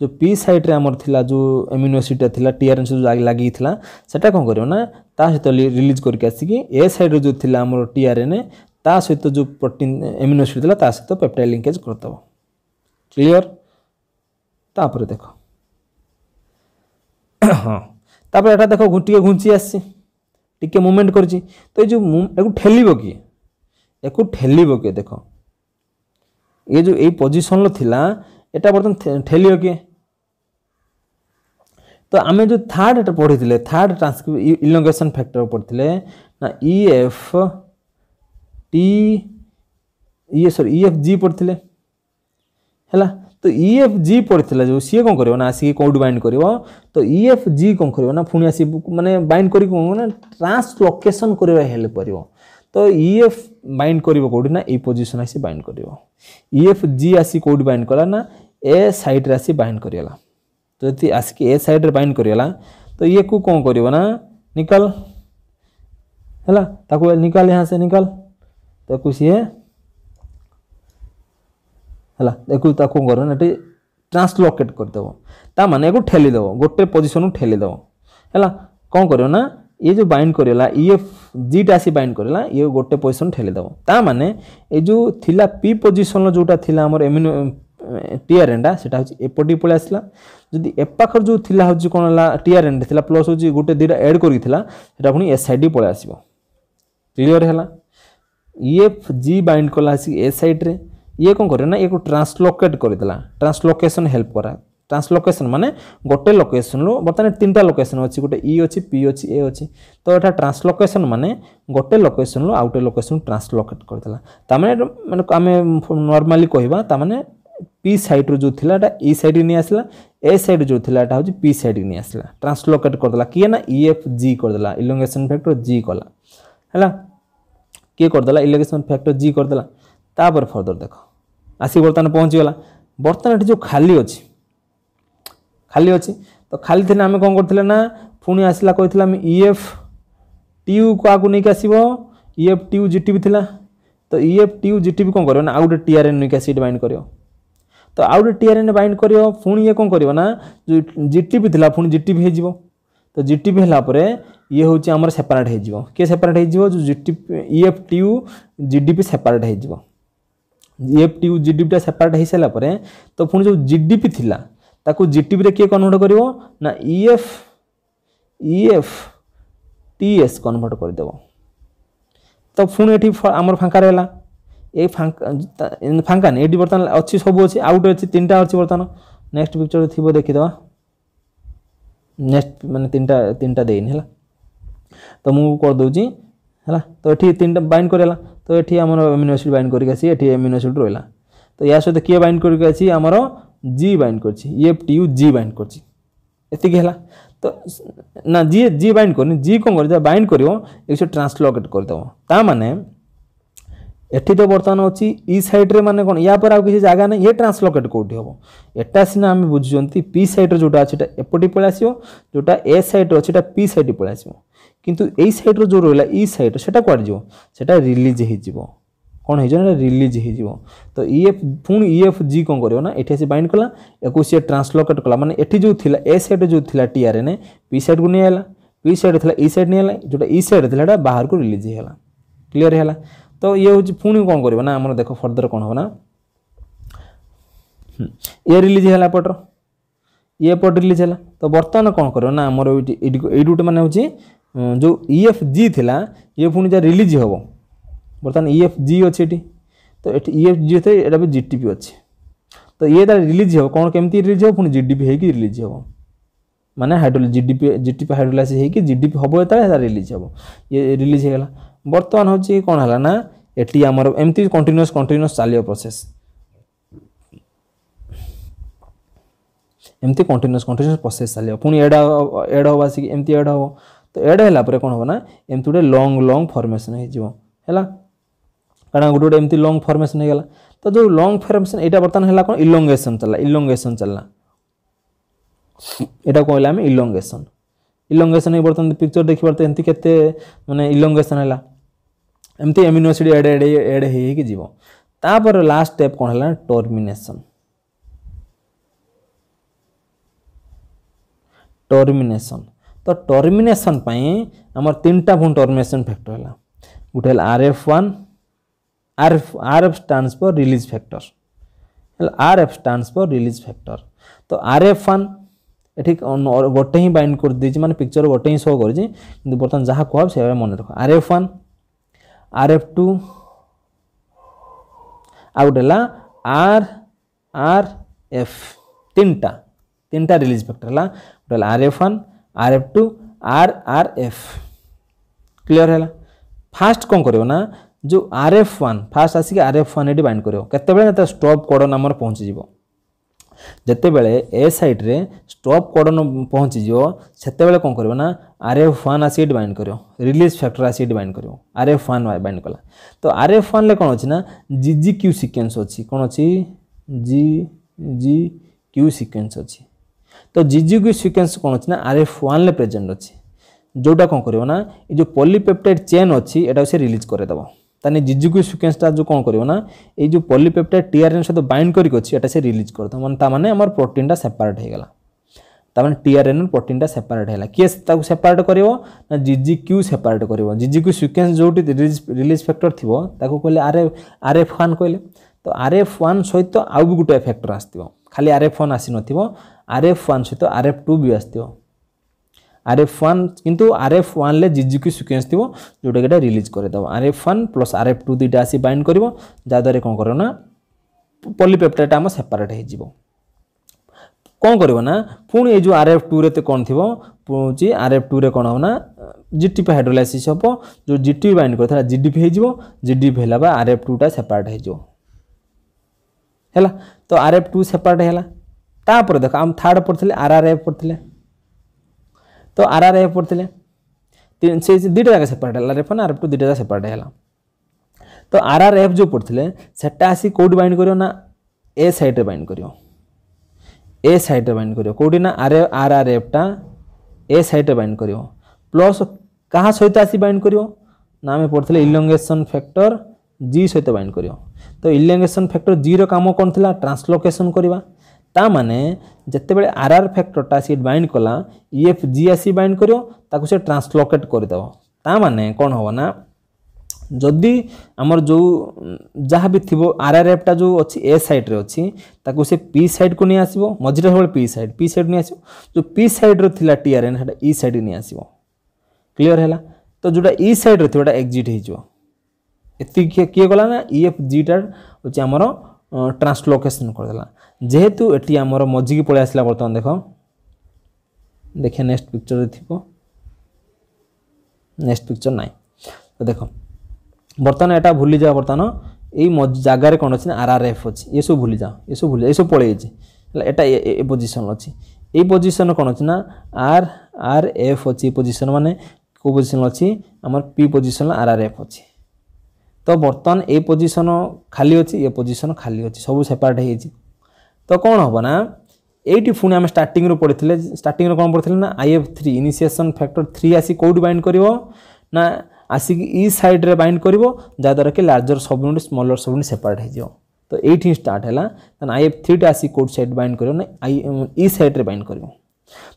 ଯେଉଁ ପି ସାଇଟ୍ରେ ଆମର ଥିଲା ଯେଉଁ ଏମିନୋ ଏସିଡ଼୍ଟା ଥିଲା ଟିଆର୍ଏନ୍ ସହିତ ଲାଗିଥିଲା ସେଇଟା କ'ଣ କରିବ ନା ତା ସହିତ ରିଲିଜ୍ କରିକି ଆସିକି ଏ ସାଇଡ଼୍ରେ ଯେଉଁ ଥିଲା ଆମର ଟିଆର୍ଏନ୍ ତା ସହିତ ଯେଉଁ ପ୍ରୋଟିନ୍ ଏମିନୋ ଥିଲା ତା ସହିତ ପେପ୍ଟାଇଡ଼ ଲିଙ୍କେଜ୍ କରିଦେବ କ୍ଲିଅର୍ ତାପରେ ଦେଖ ହଁ ତାପରେ ଏଇଟା ଦେଖ ଟିକେ ଘୁଞ୍ଚି ଆସିଛି ଟିକେ ମୁଭମେଣ୍ଟ କରିଛି ତ ଏଇ ଯେଉଁ ୟାକୁ ଠେଲିବ କିଏ ୟାକୁ ଠେଲିବ କିଏ ଦେଖ ଏ ଯେଉଁ ଏଇ ପୋଜିସନ୍ର ଥିଲା ଏଇଟା ବର୍ତ୍ତମାନ ଠେଲିବ କିଏ ତ ଆମେ ଯେଉଁ ଥାର୍ଡ଼ ଏଟା ପଢ଼ିଥିଲେ ଥାର୍ଡ଼ ଟ୍ରାନ୍ସକ୍ରିପ୍ ଇଲଙ୍ଗେସନ୍ ଫ୍ୟାକ୍ଟର ପଢ଼ିଥିଲେ ନା ଇ ଏଫ୍ ଟି ଇଏ ସରି ଇ ଏଫ୍ ଜି ପଢ଼ିଥିଲେ ହେଲା तो इ e एफ जि पड़ा जो सी कौन कर आसिक कौट बैंड कर तो इ एफ जि कौन कर पुणी आस मैंने बैंड कर ट्रांसलोकेसन कर हेल्प कर तो इ एफ बैंड कर कौटना ये पोजिशन आस बैंड कर इ एफ जि आस कौट बैंड कला ना ए सैड्रे आस बैंड कर जो आसिक ए सैड्रे बैंड कर तो ये को कौन करना निकल है निकाल यहाँ से निकाल तो सीए ହେଲା ଏକୁ ତାକୁ କ'ଣ କରିବ ଏଠି ଟ୍ରାନ୍ସଲୋକେଟ୍ କରିଦେବ ତା ମାନେ ଏକୁ ଠେଲିଦେବ ଗୋଟେ ପୋଜିସନ୍କୁ ଠେଲିଦେବ ହେଲା କ'ଣ କରିବ ନା ଇଏ ଯେଉଁ ବାଇଣ୍ଡ କରିଗଲା ଇଏ ଜିଟା ଆସି ବାଇଣ୍ଡ କରିଲା ଇଏ ଗୋଟେ ପୋଜିସନ୍ ଠେଲିଦେବ ତା ମାନେ ଏ ଯେଉଁ ଥିଲା ପି ପୋଜିସନ୍ର ଯେଉଁଟା ଥିଲା ଆମର ଏମିନୋ ଟିଆରେନ୍ଟା ସେଇଟା ହେଉଛି ଏପଟିକି ପଳେଇ ଆସିଲା ଯଦି ଏପାଖରେ ଯେଉଁ ଥିଲା ହେଉଛି କ'ଣ ହେଲା ଟିଆରେନ୍ଟା ଥିଲା ପ୍ଲସ୍ ହେଉଛି ଗୋଟେ ଦୁଇଟା ଏଡ଼୍ କରିକି ଥିଲା ସେଇଟା ପୁଣି ଏସ୍ ସାଇଡ଼୍ ପଳେଇ ଆସିବ କ୍ଲିଅର୍ ହେଲା ଇଏଫ୍ ଜି ବାଇଣ୍ଡ କଲା ଆସିକି ଏ ସାଇଡ଼୍ରେ ଇଏ କ'ଣ କରିବ ନା ଇଏକୁ ଟ୍ରାନ୍ସଲୋକେଟ୍ କରିଦେଲା ଟ୍ରାନ୍ସଲୋକେସନ୍ ହେଲ୍ପ କରା ଟ୍ରାନ୍ସଲୋକେସନ୍ ମାନେ ଗୋଟେ ଲୋକେସନ୍ରୁ ବର୍ତ୍ତମାନ ତିନିଟା ଲୋକେସନ୍ ଅଛି ଗୋଟେ ଇ ଅଛି ପି ଅଛି ଏ ଅଛି ତ ଏଇଟା ଟ୍ରାନ୍ସଲୋକେସନ୍ ମାନେ ଗୋଟେ ଲୋକେସନ୍ରୁ ଆଉ ଗୋଟେ ଲୋକେସନ୍ ଟ୍ରାନ୍ସଲୋକେଟ୍ କରିଦେଲା ତାମାନେ ମାନେ ଆମେ ନର୍ମାଲି କହିବା ତାମାନେ ପି ସାଇଡ଼୍ରୁ ଯେଉଁ ଥିଲା ଏଇଟା ଇ ସାଇଡ଼୍ ନେଇ ଆସିଲା ଏ ସାଇଡ଼୍ ଯେଉଁ ଥିଲା ଏଇଟା ହେଉଛି ପି ସାଇଡ଼୍ ନେଇ ଆସିଲା ଟ୍ରାନ୍ସଲୋକେଟ୍ କରିଦେଲା କିଏ ନା ଇ ଏଫ୍ ଜି କରିଦେଲା ଇଲୋଙ୍ଗେସନ୍ ଫ୍ୟାକ୍ଟର ଜି କଲା ହେଲା କିଏ କରିଦେଲା ଇଲୋଗେସନ୍ ଫ୍ୟାକ୍ଟର ଜି କରିଦେଲା ତାପରେ ଫର୍ଦର ଦେଖ ଆସିକି ବର୍ତ୍ତମାନ ପହଞ୍ଚିଗଲା ବର୍ତ୍ତମାନ ଏଠି ଯେଉଁ ଖାଲି ଅଛି ଖାଲି ଅଛି ତ ଖାଲି ଥିଲେ ଆମେ କ'ଣ କରିଥିଲେ ନା ପୁଣି ଆସିଲା କହିଥିଲେ ଆମେ ଇ ଏଫ୍ ଟ୍ୟୁ କାହାକୁ ନେଇକି ଆସିବ ଇ ଏଫ୍ ଟ୍ୟୁ ଜି ଟି ବି ଥିଲା ତ ଇ ଏଫ୍ ଟ୍ୟୁ ଜି ଟି ବି କ'ଣ କରିବ ନା ଆଉ ଗୋଟେ ଟିଆର୍ଏନ୍ ନେଇକି ଆସି ଏଠି ବାଇଣ୍ଡ କରିବ ତ ଆଉ ଗୋଟେ ଟିଆର୍ଏନ୍ ବାଇଣ୍ଡ କରିବ ପୁଣି ଇଏ କ'ଣ କରିବ ନା ଯେଉଁ ଜି ଟି ବି ଥିଲା ପୁଣି ଜି ଟି ବି ହେଇଯିବ ତ ଜି ଟି ବି ହେଲା ପରେ ଇଏ ହେଉଛି ଆମର ସେପାରେଟ୍ ହେଇଯିବ କିଏ ସେପାରେଟ୍ ହେଇଯିବ ଯେଉଁ G T E F T U G D P separate ହେଇଯିବ জিএফটি জিডিপিটা সেপারেট ହୋଇସାରିଲା ପରେ ତ ପୁଣି ଯେଉଁ ଜିଡିପି ଥିଲା ତାକୁ ଜିଟିପିରେ କିଏ କନଭର୍ଟ କରିବ ନା ଇଏଫ୍ ଇଏଫ୍ ଟିଏସ୍ କନଭର୍ଟ କରିଦେବ ତ ପୁଣି ଏଠି ଆମର ଫାଙ୍କା ରହିଲା ଏ ଫାଙ୍କା ଫାଙ୍କା ନାହିଁ ଏଠି ବର୍ତ୍ତମାନ ଅଛି ସବୁ ଅଛି ଆଉ ଗୋଟେ ଅଛି ତିନିଟା ଅଛି ବର୍ତ୍ତମାନ ନେକ୍ସଟ ପିକ୍ଚର ଥିବ ଦେଖିଦେବା ନେକ୍ସଟ ମାନେ ତିନିଟା ତିନିଟା ଦେଇନି ହେଲା ତ ମୁଁ କରିଦେଉଛି ହେଲା ତ ଏଠି ତିନିଟା ବାଇଣ୍ଡ କରିଲା ତ ଏଠି ଆମର ଆମିନୋ ଆସିଡ୍ ବାଇଣ୍ଡ କରିକି ଆସି ଏଠି ଆମିନୋ ଆସିଡ୍ ରହିଲା ତ ଏହା ସହିତ କିଏ ବାଇଣ୍ଡ କରିକି ଅଛି ଆମର ଜି ବାଇଣ୍ଡ କରିଛି F T U G bind କରିଛି ଏତିକି ହେଲା ତ ନା ଯିଏ ଜି ବାଇଣ୍ଡ କରୁନି ଜି କ'ଣ କରିବ ବାଇଣ୍ଡ କରିବ ଏକୁ ସେ ଟ୍ରାନ୍ସଲୋକେଟ୍ କରିଦେବ ତା ମାନେ ଏଠି ତ ବର୍ତ୍ତମାନ ଅଛି ଇ ସାଇଡ଼୍ରେ ମାନେ କ'ଣ ୟା ପରେ ଆଉ କିଛି ଜାଗା ନାହିଁ ଇଏ ଟ୍ରାନ୍ସଲୋକେଟ୍ କେଉଁଠି ହେବ ଏଟା ସିନା ଆମେ ବୁଝୁଛନ୍ତି ପି ସାଇଡ଼୍ର ଯେଉଁଟା ଅଛି ଏଟା ଏପଟେ ପଳେଇ ଆସିବ ଯେଉଁଟା ଏ ସାଇଡ଼୍ର ଅଛି ଏଟା ପି ସାଇଡ଼୍ ପଳେଇ ଆସିବ କିନ୍ତୁ ଏଇ ସାଇଡ଼୍ର ଯେଉଁ ରହିଲା ଇ ସାଇଡ଼୍ର ସେଟା କୁଆଡ଼େ ଯିବ ସେଟା ରିଲିଜ୍ ହେଇଯିବ କ'ଣ ହେଇଯିବ ନା ରିଲିଜ୍ ହେଇଯିବ ତ ଇ ଏଫ୍ ପୁଣି ଇ ଏଫ୍ ଜି କ'ଣ କରିବ ନା ଏଠି ଆସି ବାଇଣ୍ଡ କଲା ୟାକୁ ସିଏ ଟ୍ରାନ୍ସଲୋକେଟ୍ କଲା ମାନେ ଏଠି ଯେଉଁ ଥିଲା ଏ ସାଇଡ଼୍ରେ ଯେଉଁ ଥିଲା ଟି ଆର୍ ଏନ୍ ପି ସାଇଡ଼୍କୁ ନିଆହେଲା ପି ସାଇଡ଼୍ ଥିଲା ଇ ସାଇଡ଼୍ ନିଆହେଲା ଯେଉଁଟା ଇ ସାଇଡ଼୍ ଥିଲା ଏଇଟା ବାହାରକୁ ରିଲିଜ୍ ହେଇଗଲା କ୍ଲିଅର୍ ହେଲା ତ ଇଏ ହେଉଛି ପୁଣି କ'ଣ କରିବ ନା ଆମର ଦେଖ ଫର୍ଦର କ'ଣ ହେବ ନା ଇଏ ରିଲିଜ୍ ହେଲା ଏପଟର ଇଏ ଏପଟ ରିଲିଜ୍ ହେଲା ତ ବର୍ତ୍ତମାନ କ'ଣ କରିବ ନା ଆମର ଏଇଠି ଏଇଠି ଗୋଟେ ମାନେ ହେଉଛି ଯେଉଁ ଇ ଏଫ୍ ଜି ଥିଲା ଇଏ ପୁଣି ଯାହା ରିଲିଜ୍ ହେବ ବର୍ତ୍ତମାନ ଇ ଏଫ୍ ଜି ଅଛି ଏଠି ତ ଏଠି ଇ ଏଫ୍ ଜି ଥାଏ ଏଇଟା ବି ଜି ଟି ପି ଅଛି ତ ଇଏ ତାର ରିଲିଜ୍ ହେବ କ'ଣ କେମିତି ରିଲିଜ୍ ହେବ ପୁଣି ଜି ଡି ପି ହେଇକି ରିଲିଜ୍ ହେବ ମାନେ ହାଇଡ୍ରୋଲି G D P G T P hydrolysis ହେଇକି ଜି ଡି ପି ହେବ ଯେତେବେଳେ ତାର ରିଲିଜ୍ ହେବ ଇଏ ରିଲିଜ୍ ହେଇଗଲା ବର୍ତ୍ତମାନ ହେଉଛି କ'ଣ ହେଲା ନା ଏଠି ଆମର ଏମିତି କଣ୍ଟିନ୍ୟୁଅସ୍ କଣ୍ଟିନ୍ୟୁଅସ୍ ଚାଲିବ ପ୍ରୋସେସ୍ ଏମିତି କଣ୍ଟିନ୍ୟୁଅସ୍ କଣ୍ଟିନ୍ୟୁଅସ୍ ପ୍ରୋସେସ୍ ଚାଲିବ ପୁଣି ଏଡ଼ ଏଡ଼ ହେବ ଆସିକି ଏମିତି ଏଡ଼ ହେବ ତ ଏଡ଼୍ ହେଲା ପରେ କ'ଣ ହେବ ନା ଏମିତି ଗୋଟେ ଲଙ୍ଗ୍ ଲଙ୍ଗ୍ ଫର୍ମେସନ୍ ହେଇଯିବ ହେଲା କାରଣ ଗୋଟେ ଗୋଟେ ଏମିତି ଲଙ୍ଗ୍ ଫର୍ମେସନ୍ ହେଇଗଲା ତ ଯେଉଁ ଲଙ୍ଗ୍ ଫର୍ମେସନ୍ ଏଇଟା ବର୍ତ୍ତମାନ ହେଲା କ'ଣ ଇଲଙ୍ଗେସନ୍ ଚାଲିଲା ଇଲଙ୍ଗେସନ୍ ଚାଲିଲା এটা কহিলা আমি ইলঙ্গেসন ইলঙ্গেসন এই বর্তমান পিকচর দেখিবার তো এমতি কেতে মানে ইলঙ্গেসন হেলা এমতি amino acid add add add হয়ে হয়ে যাব তাপরে লাস্ট স্টেপ কোণ হেলা টর্মিনেসন টর্মিনেসন ତ ଟର୍ମିନେସନ୍ ପାଇଁ ଆମର ତିନିଟା ପୁଣି ଟର୍ମିନେସନ୍ ଫ୍ୟାକ୍ଟର ହେଲା ଗୋଟେ ହେଲା R F one R F R F stands for release factor ହେଲା R F stands for release factor ତ ଆର୍ ଏଫ୍ ୱାନ୍ এটি গোটে হি বাইন্ড করে দিয়েছি মানে পিকচর গোটে হি শো করছি কিন্তু বর্তমান যা কুহ সেভাবে মনে রাখ R F one R F two out হল আর আর এফ তিনটা তিনটা রিলিজ ফ্যাক্টর হল গোটে হল R F one R F two R R F clear है फास्ट कौन कर जो आर एफ वन फास्ट आसिक आर एफ वन ये बाइंड करते स्टप कोडन आम पहुँचीज ଯେତେବେଳେ ଏ ସାଇଡ଼୍ରେ ଷ୍ଟପ୍ କଡ଼ନ ପହଞ୍ଚିଯିବ ସେତେବେଳେ କ'ଣ କରିବ ନା ଆର୍ ଏଫ୍ ୱାନ୍ ଆସି ଏଠି ବାଇଣ୍ଡ କରିବ ରିଲିଜ୍ ଫ୍ୟାକ୍ଟର ଆସି ଏଠି ବାଇଣ୍ଡ କରିବ ଆର୍ ଏଫ୍ ୱାନ୍ ବାଇଣ୍ଡ କଲା ତ ଆର୍ ଏଫ୍ ୱାନ୍ରେ କ'ଣ ଅଛି ନା ଜି ଜି କ୍ୟୁ ସିକ୍ୱେନ୍ସ ଅଛି କ'ଣ ଅଛି ଜି ଜି କ୍ୟୁ ସିକ୍ୱେନ୍ସ ଅଛି ତ ଜିଜିଗୁ ସିକ୍ୱେନ୍ସ କ'ଣ ଅଛି ନା ଆର୍ ଏଫ୍ ୱାନ୍ରେ ପ୍ରେଜେଣ୍ଟ ଅଛି ଯେଉଁଟା କ'ଣ କରିବ ନା ଏ ଯେଉଁ ପଲିପେପ୍ଟାଇଡ୍ ଚେନ୍ ଅଛି ଏଟାକୁ ସେ ରିଲିଜ୍ କରିଦେବ ତାହେଲେ ଜିଜୁକୁ ସିକ୍ୱେନ୍ସଟା ଯେଉଁ କ'ଣ କରିବ ନା ଏଇ ଯେଉଁ ପଲିପେପ୍ଟାଇଡ୍ ଟିଆର୍ଏନ୍ ସହିତ ବାଇଣ୍ଡ କରିକି ଅଛି ଏଟା ସେ ରିଲିଜ୍ କରିଦେବ ମାନେ ତା ମାନେ ଆମର ପ୍ରୋଟିନ୍ଟା ସେପାରେଟ୍ ହେଇଗଲା ତାମାନେ ଟିଆର୍ଏନ୍ ପ୍ରୋଟିନ୍ଟା ସେପାରେଟ୍ ହେଲା କିଏ ତାକୁ ସେପାରେଟ୍ କରିବ ନା ଜିଜି କ୍ୟୁ ସେପାରେଟ୍ କରିବ ଜିଜି କ୍ୟୁ ସିକ୍ୱେନ୍ସ ଯେଉଁଠି ରିଲିଜ୍ ଫ୍ୟାକ୍ଟର ଥିବ ତାକୁ କହିଲେ ଆର୍ ଆର୍ ଏଫ୍ ୱାନ୍ କହିଲେ ତ ଆର୍ ଏଫ୍ ୱାନ୍ ସହିତ ଆଉ ବି ଗୋଟେ ଫ୍ୟାକ୍ଟର ଆସିଥିବ ଖାଲି ଆର୍ ଏଫ୍ ୱାନ୍ ଆସିନଥିବ ଆର୍ ଏଫ୍ ୱାନ୍ ସହିତ ଆର୍ ଏଫ୍ ଟୁ ବି ଆସିଥିବ ଆର୍ ଏଫ୍ ୱାନ୍ କିନ୍ତୁ ଆର୍ ଏଫ୍ ୱାନ୍ରେ ଜିଜିକ୍ୟୁ ସିକ୍ୱେନ୍ସ ଥିବ ଯେଉଁଟାକି ଏଇଟା ରିଲିଜ୍ କରିଦେବ R F one plus R F two ଦୁଇଟା ଆସି ବାଇଣ୍ଡ କରିବ ଯାହାଦ୍ୱାରା କ'ଣ କରିବ ନା ପଲିପେପ୍ଟାଇଡ଼୍ଟା ଆମ ସେପାରେଟ୍ ହେଇଯିବ କ'ଣ କରିବ ନା ପୁଣି ଏଇ ଯେଉଁ ଆର୍ ଏଫ୍ ଟୁରେ କ'ଣ ଥିବ ହେଉଛି ଆର୍ ଏଫ୍ ଟୁରେ କ'ଣ ହେବ ନା ଜିଟିପି ହାଇଡ୍ରୋଲାଇସିସ୍ ହେବ ଯେଉଁ ଜିଟିପି ବାଇଣ୍ଡ କରିଥିଲା ଜିଡିପି ହେଇଯିବ ଜିଡିପି ହେଲା ବା ଆର୍ ଏଫ୍ ଟୁଟା ସେପାରେଟ୍ ହେଇଯିବ ହେଲା तो आर एफ टू सेपरेट है देख आम थार्ड पढ़ते आर आर एफ पढ़ते तो आर आर एफ पढ़ते से दुटा जगह सेपरेट है R F R F two दुटा जगह सेपरेट है तो आर आर एफ जो पढ़ते सेटा आसी बैंड कर ए सैड्रे बैंड कर ए सैड्रे बैंड कर कौटिना आर आर आर एफ्टा ए सैड्रे बैंड कर प्लस क्या सहित आसी बैंड कर ना आम पढ़ते इलंगेसन फैक्टर জি সহিত বাইন্ড করিব তো ইলেঙ্গেসন ফ্যাক্টর জির কাম কোণ লা ট্রান্সলোকেসন করা তা মানে যেতবে আর আর ফ্যাক্টরটা সি বাইন্ড কলা ইএফ জি আসি বাইন্ড করিব তাকে সে ট্রান্সলোকেট করেদেব তা মানে কোণ হব না ଯଦି ଆମର ଯେଉଁ ଯାହା ବି ଥିବ ଆର୍ ଆର୍ ଏଫ୍ଟା ଯେଉଁ ଅଛି ଏ ସାଇଡ଼୍ରେ ଅଛି ତାକୁ ସେ ପି ସାଇଡ଼୍କୁ ନେଇ ଆସିବ ମଝିରେ ସବୁବେଳେ ପି ସାଇଡ଼୍ ପି ସାଇଡ଼୍ ନେଇ ଆସିବ ଯେଉଁ ପି ସାଇଡ଼୍ର ଥିଲା ଟି ଆର୍ ଏନ୍ ସେଇଟା ଇ ସାଇଡ଼୍ ନେଇ ଆସିବ କ୍ଲିଅର୍ ହେଲା ତ ଯେଉଁଟା ଇ ସାଇଡ଼୍ରେ ଥିବ ଏଇଟା ଏକ୍ଜିଟ୍ ହେଇଯିବ ଏତିକି କିଏ କଲା ନା ଇ ଏଫ୍ ଜିଟାର ହେଉଛି ଆମର ଟ୍ରାନ୍ସଲୋକେସନ୍ କରିଦେଲା ଯେହେତୁ ଏଠି ଆମର ମଝିକି ପଳେଇ ଆସିଲା ବର୍ତ୍ତମାନ ଦେଖ ଦେଖିବା ନେକ୍ସଟ ପିକ୍ଚରରେ ଥିବ ନେକ୍ସଟ ପିକ୍ଚର ନାହିଁ ତ ଦେଖ ବର୍ତ୍ତମାନ ଏଇଟା ଭୁଲିଯାଅ ବର୍ତ୍ତମାନ ଏଇ ଜାଗାରେ କ'ଣ ଅଛି ନା ଆର୍ ଆର୍ ଏଫ୍ ଅଛି ଏସବୁ ଭୁଲିଯାଅ ଏସବୁ ଭୁଲିଯାଅ ଏସବୁ ପଳେଇଛି ହେଲା ଏଇଟା ଏ ପୋଜିସନ୍ ଅଛି ଏଇ ପୋଜିସନ୍ କ'ଣ ଅଛି ନା ଆର୍ ଆର୍ ଏଫ୍ ଅଛି ପୋଜିସନ୍ ମାନେ କେଉଁ ପୋଜିସନ୍ ଅଛି ଆମର P position R R F ଅଛି তো বর্ତ୍ତমান এই পজিশন খালি অছি এ পজিশন খালি অছি সব সেপারেট হয়েছি তো কোণ হব না এইটি পুঁ আমি স্টার্টিংরু পড়ে স্টার্টিংরে কোণ পড়ে না I F three initiation factor three আসি কোটি বাইন্ড করব না আসিকি ই সাইড্রে বাইন্ড করব যাদ্বারা কি লার্জর সবউনিট স্মলর সবউনিট সেপারেট হয়ে যাব তো এইটি স্টার্ট হল দেন আই এফ থ্রিটা আসি কোড সাইড বাইন্ড করব না আই ই সাইড্রে বাইন্ড করব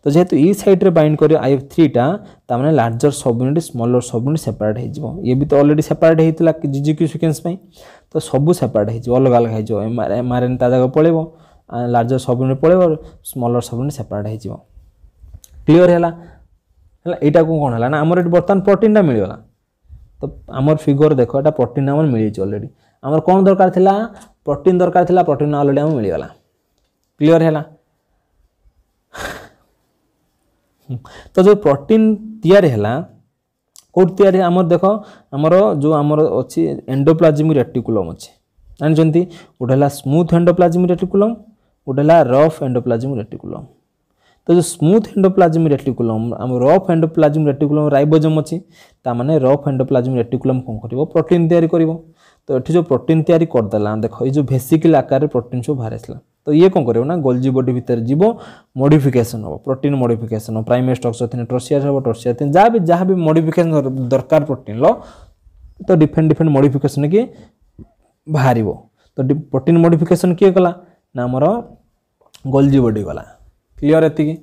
তো যেহেতু ই সাইড্রে বাইন্ড କରିବ ଆଇ ଏଫ୍ ଥ୍ରୀଟା ତାମାନେ larger subunit smaller subunit separate ହେଇଯିବ ଇଏ ବି ତ ଅଲରେଡ଼ି ସେପାରେଟ୍ ହେଇଥିଲା ଜିଜିକ୍ୟୁ ସିକ୍ୱେନ୍ସ ପାଇଁ ତ ସବୁ ସେପାରେଟ୍ ହେଇଯିବ ଅଲଗା ଅଲଗା ହେଇଯିବ ଏମ୍ ଆର୍ ଏନ୍ ତା ଜାଗାକୁ ପଳେଇବ ଲାର୍ଜର ସବ୍ୟୁନିଟ୍ ପଳେଇବ ସ୍ମଲର ସବ୍ୟୁନିଟ୍ ସେପାରେଟ୍ ହେଇଯିବ କ୍ଲିଅର୍ ହେଲା ହେଲା ଏଇଟାକୁ କ'ଣ ହେଲା ନା ଆମର ଏଠି ବର୍ତ୍ତମାନ ପ୍ରୋଟିନ୍ଟା ମିଳିଗଲା ତ ଆମର ଫିଗର ଦେଖ ଏଇଟା ପ୍ରୋଟିନ୍ ଆମର ମିଳିଯାଇଛି ଅଲରେଡ଼ି ଆମର କ'ଣ ଦରକାର ଥିଲା ପ୍ରୋଟିନ୍ ଦରକାର ଥିଲା ପ୍ରୋଟିନ୍ ଅଲରେଡ଼ି ଆମର ମିଳିଗଲା କ୍ଲିଅର୍ ହେଲା ତ ଯେଉଁ ପ୍ରୋଟିନ୍ ତିଆରି ହେଲା କେଉଁଠି ତିଆରି ଆମର ଦେଖ ଆମର ଯେଉଁ ଆମର ଅଛି ଏଣ୍ଡୋପ୍ଲାଜିମିକ୍ ରେଟିକୁଲମ୍ ଅଛି ଜାଣିଛନ୍ତି ଗୋଟେ ହେଲା ସ୍ମୁଥ୍ ଏଣ୍ଡୋପ୍ଲାଜିମିକ୍ ରେଟିକୁଲମ୍ ଗୋଟେ ହେଲା ରଫ୍ ଏଣ୍ଡୋପ୍ଲାଜିମିକ୍ ରେଟିକୁଲମ୍ ତ ଯେଉଁ ସ୍ମୁଥ୍ ଏଣ୍ଡୋପ୍ଲାଜିମିକ୍ ରେଟିକୁଲମ୍ ଆମ ରଫ୍ ଏଣ୍ଡୋପ୍ଲାଜିମିକ୍ ରେଟିକୁଲମ୍ ରାଇବୋଜମ୍ ଅଛି ତାମାନେ ରଫ୍ ଏଣ୍ଡୋପ୍ଲାଜିମିକ୍ ରେଟିକୁଲମ୍ କ'ଣ କରିବ ପ୍ରୋଟିନ୍ ତିଆରି କରିବ ତ ଏଠି ଯେଉଁ ପ୍ରୋଟିନ୍ ତିଆରି କରିଦେଲା ଦେଖ ଏଇ ଯେଉଁ ଭେସିକିଲ୍ ଆକାରରେ ପ୍ରୋଟିନ୍ ସବୁ ବାହାରି ଆସିଲା तो ये कौन करेगा ना गोल्जी बडी भितर जीव मडिफिकेसन हम प्रोटीन मडिफिकेसन प्राइमे स्ट्रक्चर थी ट्रोसीआस हम ट्रसियास थी जहाँ भी जहाँ भी मोडिकेसन दरकार प्रोटीन तो डिफरेन्ट डिफरेन्ट मडिफिकेसन कि बाहर तो प्रोटीन मडिफिकेसन किए गला ना आमर गोल्जी बडी गला क्लीयर ये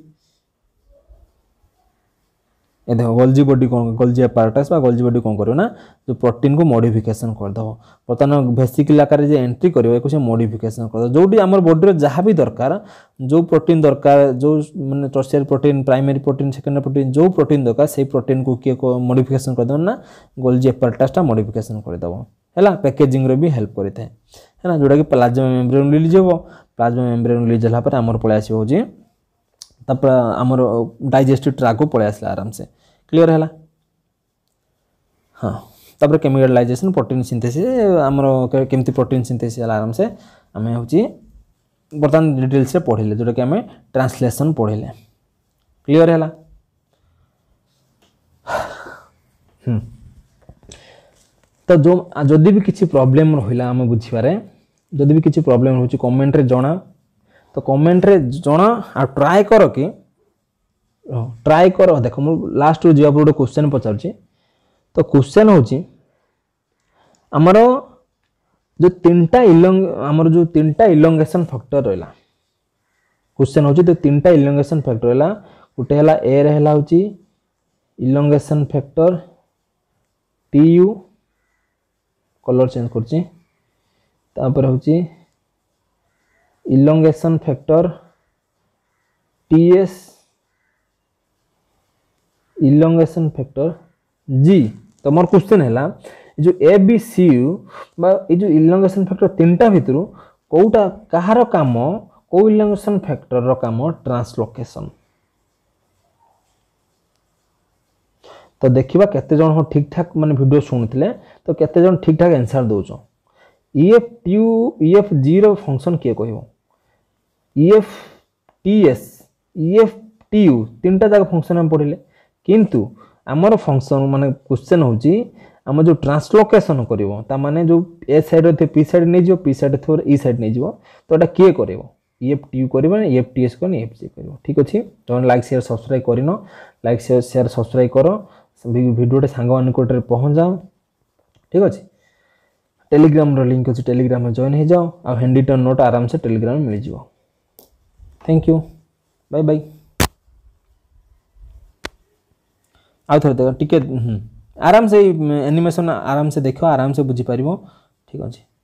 ଏ ଦେଖ ଗଲଜି ବଡି କ'ଣ ଗଲଜି ଆପାରାଟାସ୍ ବା ଗଲଜି ବଡି କ'ଣ କରିବ ନା ଯେଉଁ ପ୍ରୋଟିନ୍କୁ ମଡ଼ିଫିକେସନ୍ କରିଦେବ ବର୍ତ୍ତମାନ ଭେସିକିଲ୍ ଆକାରରେ ଯେ ଏଣ୍ଟ୍ରି କରିବ ଏକୁ ସେ ମଡ଼ିଫିକେସନ୍ କରିଦେବ ଯେଉଁଠି ଆମର ବଡିର ଯାହା ବି ଦରକାର ଯେଉଁ ପ୍ରୋଟିନ୍ ଦରକାର ଯେଉଁ ମାନେ tertiary protein primary protein second protein ଯେଉଁ ପ୍ରୋଟିନ୍ ଦରକାର ସେଇ ପ୍ରୋଟିନ୍କୁ କିଏ ମଡ଼ିଫିକେସନ୍ କରିଦେବ ନା ଗଲଜି ଏପାରାଟାସ୍ଟା ମଡ଼ିଫିକେସନ୍ କରିଦେବ ହେଲା ପ୍ୟାକେଜିଂର ବି ହେଲ୍ପ କରିଥାଏ ହେଲା ଯେଉଁଟାକି ପ୍ଲାଜମା ମେମ୍ବ୍ରେନ୍ ରିଲିଜ୍ ହେବ ପ୍ଲାଜମା ମେମ୍ବ୍ରେନ୍ ରିଲିଜ୍ ହେଲା ପରେ ଆମର ପଳାଇ ଆସିବ ହେଉଛି आम डाइजेस्टिव ट्राक पल आराम से क्लीयर है हाँ तपर केमिकलाइजेसन प्रोटीन सिंथेसी आमर केमी प्रोटीन सिंथेसी आराम से आम हूँ बर्तमान डिटेल्स पढ़ले जोटा कि आम ट्रांसलेसन पढ़ले क्लीयर है तो जो जदि भी किसी प्रोब्लेम रहा आम बुझे जदि भी किसी प्रोब्लेम रोच कमेन्ट्रे जना তো କମେଣ୍ଟରେ ଜଣା ଆଉ ଟ୍ରାଏ କର କି ହଁ ଟ୍ରାଏ କର ଦେଖ ମୁଁ ଲାଷ୍ଟରୁ ଯିବା ପରେ ଗୋଟେ କୋଶ୍ଚେନ୍ ପଚାରୁଛି ତ କୋଶ୍ଚେନ୍ ହେଉଛି ଆମର ଯେଉଁ ତିନିଟା ଇଲଙ୍ଗ ଆମର ଯେଉଁ ତିନିଟା ଇଲଙ୍ଗେସନ୍ ଫ୍ୟାକ୍ଟର ରହିଲା କୋଶ୍ଚେନ୍ ହେଉଛି ଯେଉଁ ତିନିଟା ଇଲଙ୍ଗେସନ୍ ଫ୍ୟାକ୍ଟର ହେଲା ଗୋଟେ ହେଲା ଏରେ ହେଲା ହେଉଛି elongation factor T U colour change କରୁଛି ତାପରେ ହେଉଛି elongation factor TS S elongation factor G तो मोर क्वेश्चन है जो ए बी सी यू जो इलोंगेशन फैक्टर तीन टा भितर कौटा कहार कम कौ इलोंगेशन फैक्टर राम ट्रांसलोकेशन तो देखा केते जन ठीक ठाक मानते भिड शुणुले तो केते ठीक ठाक एनसर दौच EF T U EF zero function किए कह ইএফ টিএস ইএফ টিইউ তিনটা যাক ফংশন আমি পড়িলে কিন্তু আমার ফংশন মানে কোশ্চেন হচ্ছে আমার যে ট্রান্সলোকেসন করব তা মানে যে এ সাইড থেকে পি সাইড নিয়ে যাব পি সাইড থেকে ই সাইড নিয়ে যাব তো এটা কিয়ে করব ইএফ টিইউ করব না ইএফ টিএস করব ইএফ সি করব ঠিক আছে তোমার লাইক সেয়ার সবসক্রাইব করিন লাইক সেয়ার সেয়ার সবসক্রাইব কর ভিডিওটা সাংমানিকটারে পৌঁছাও ঠিক আছে টেলিগ্রামর লিঙ্ক ଅଛି টেଲିଗ୍ରାମରେ ଜଏନ୍ ହେଇଯାଅ ଆଉ ହ୍ୟାଣ୍ଡି ଟର୍ନ ନୋଟ୍ ଆରାମସେ ଟେଲିଗ୍ରାମରେ ମିଳିଯିବ थैंक यू बाय बाय आउ थे आराम से एनिमेसन आराम से देख आराम से बुझीपार ठीक अच्छे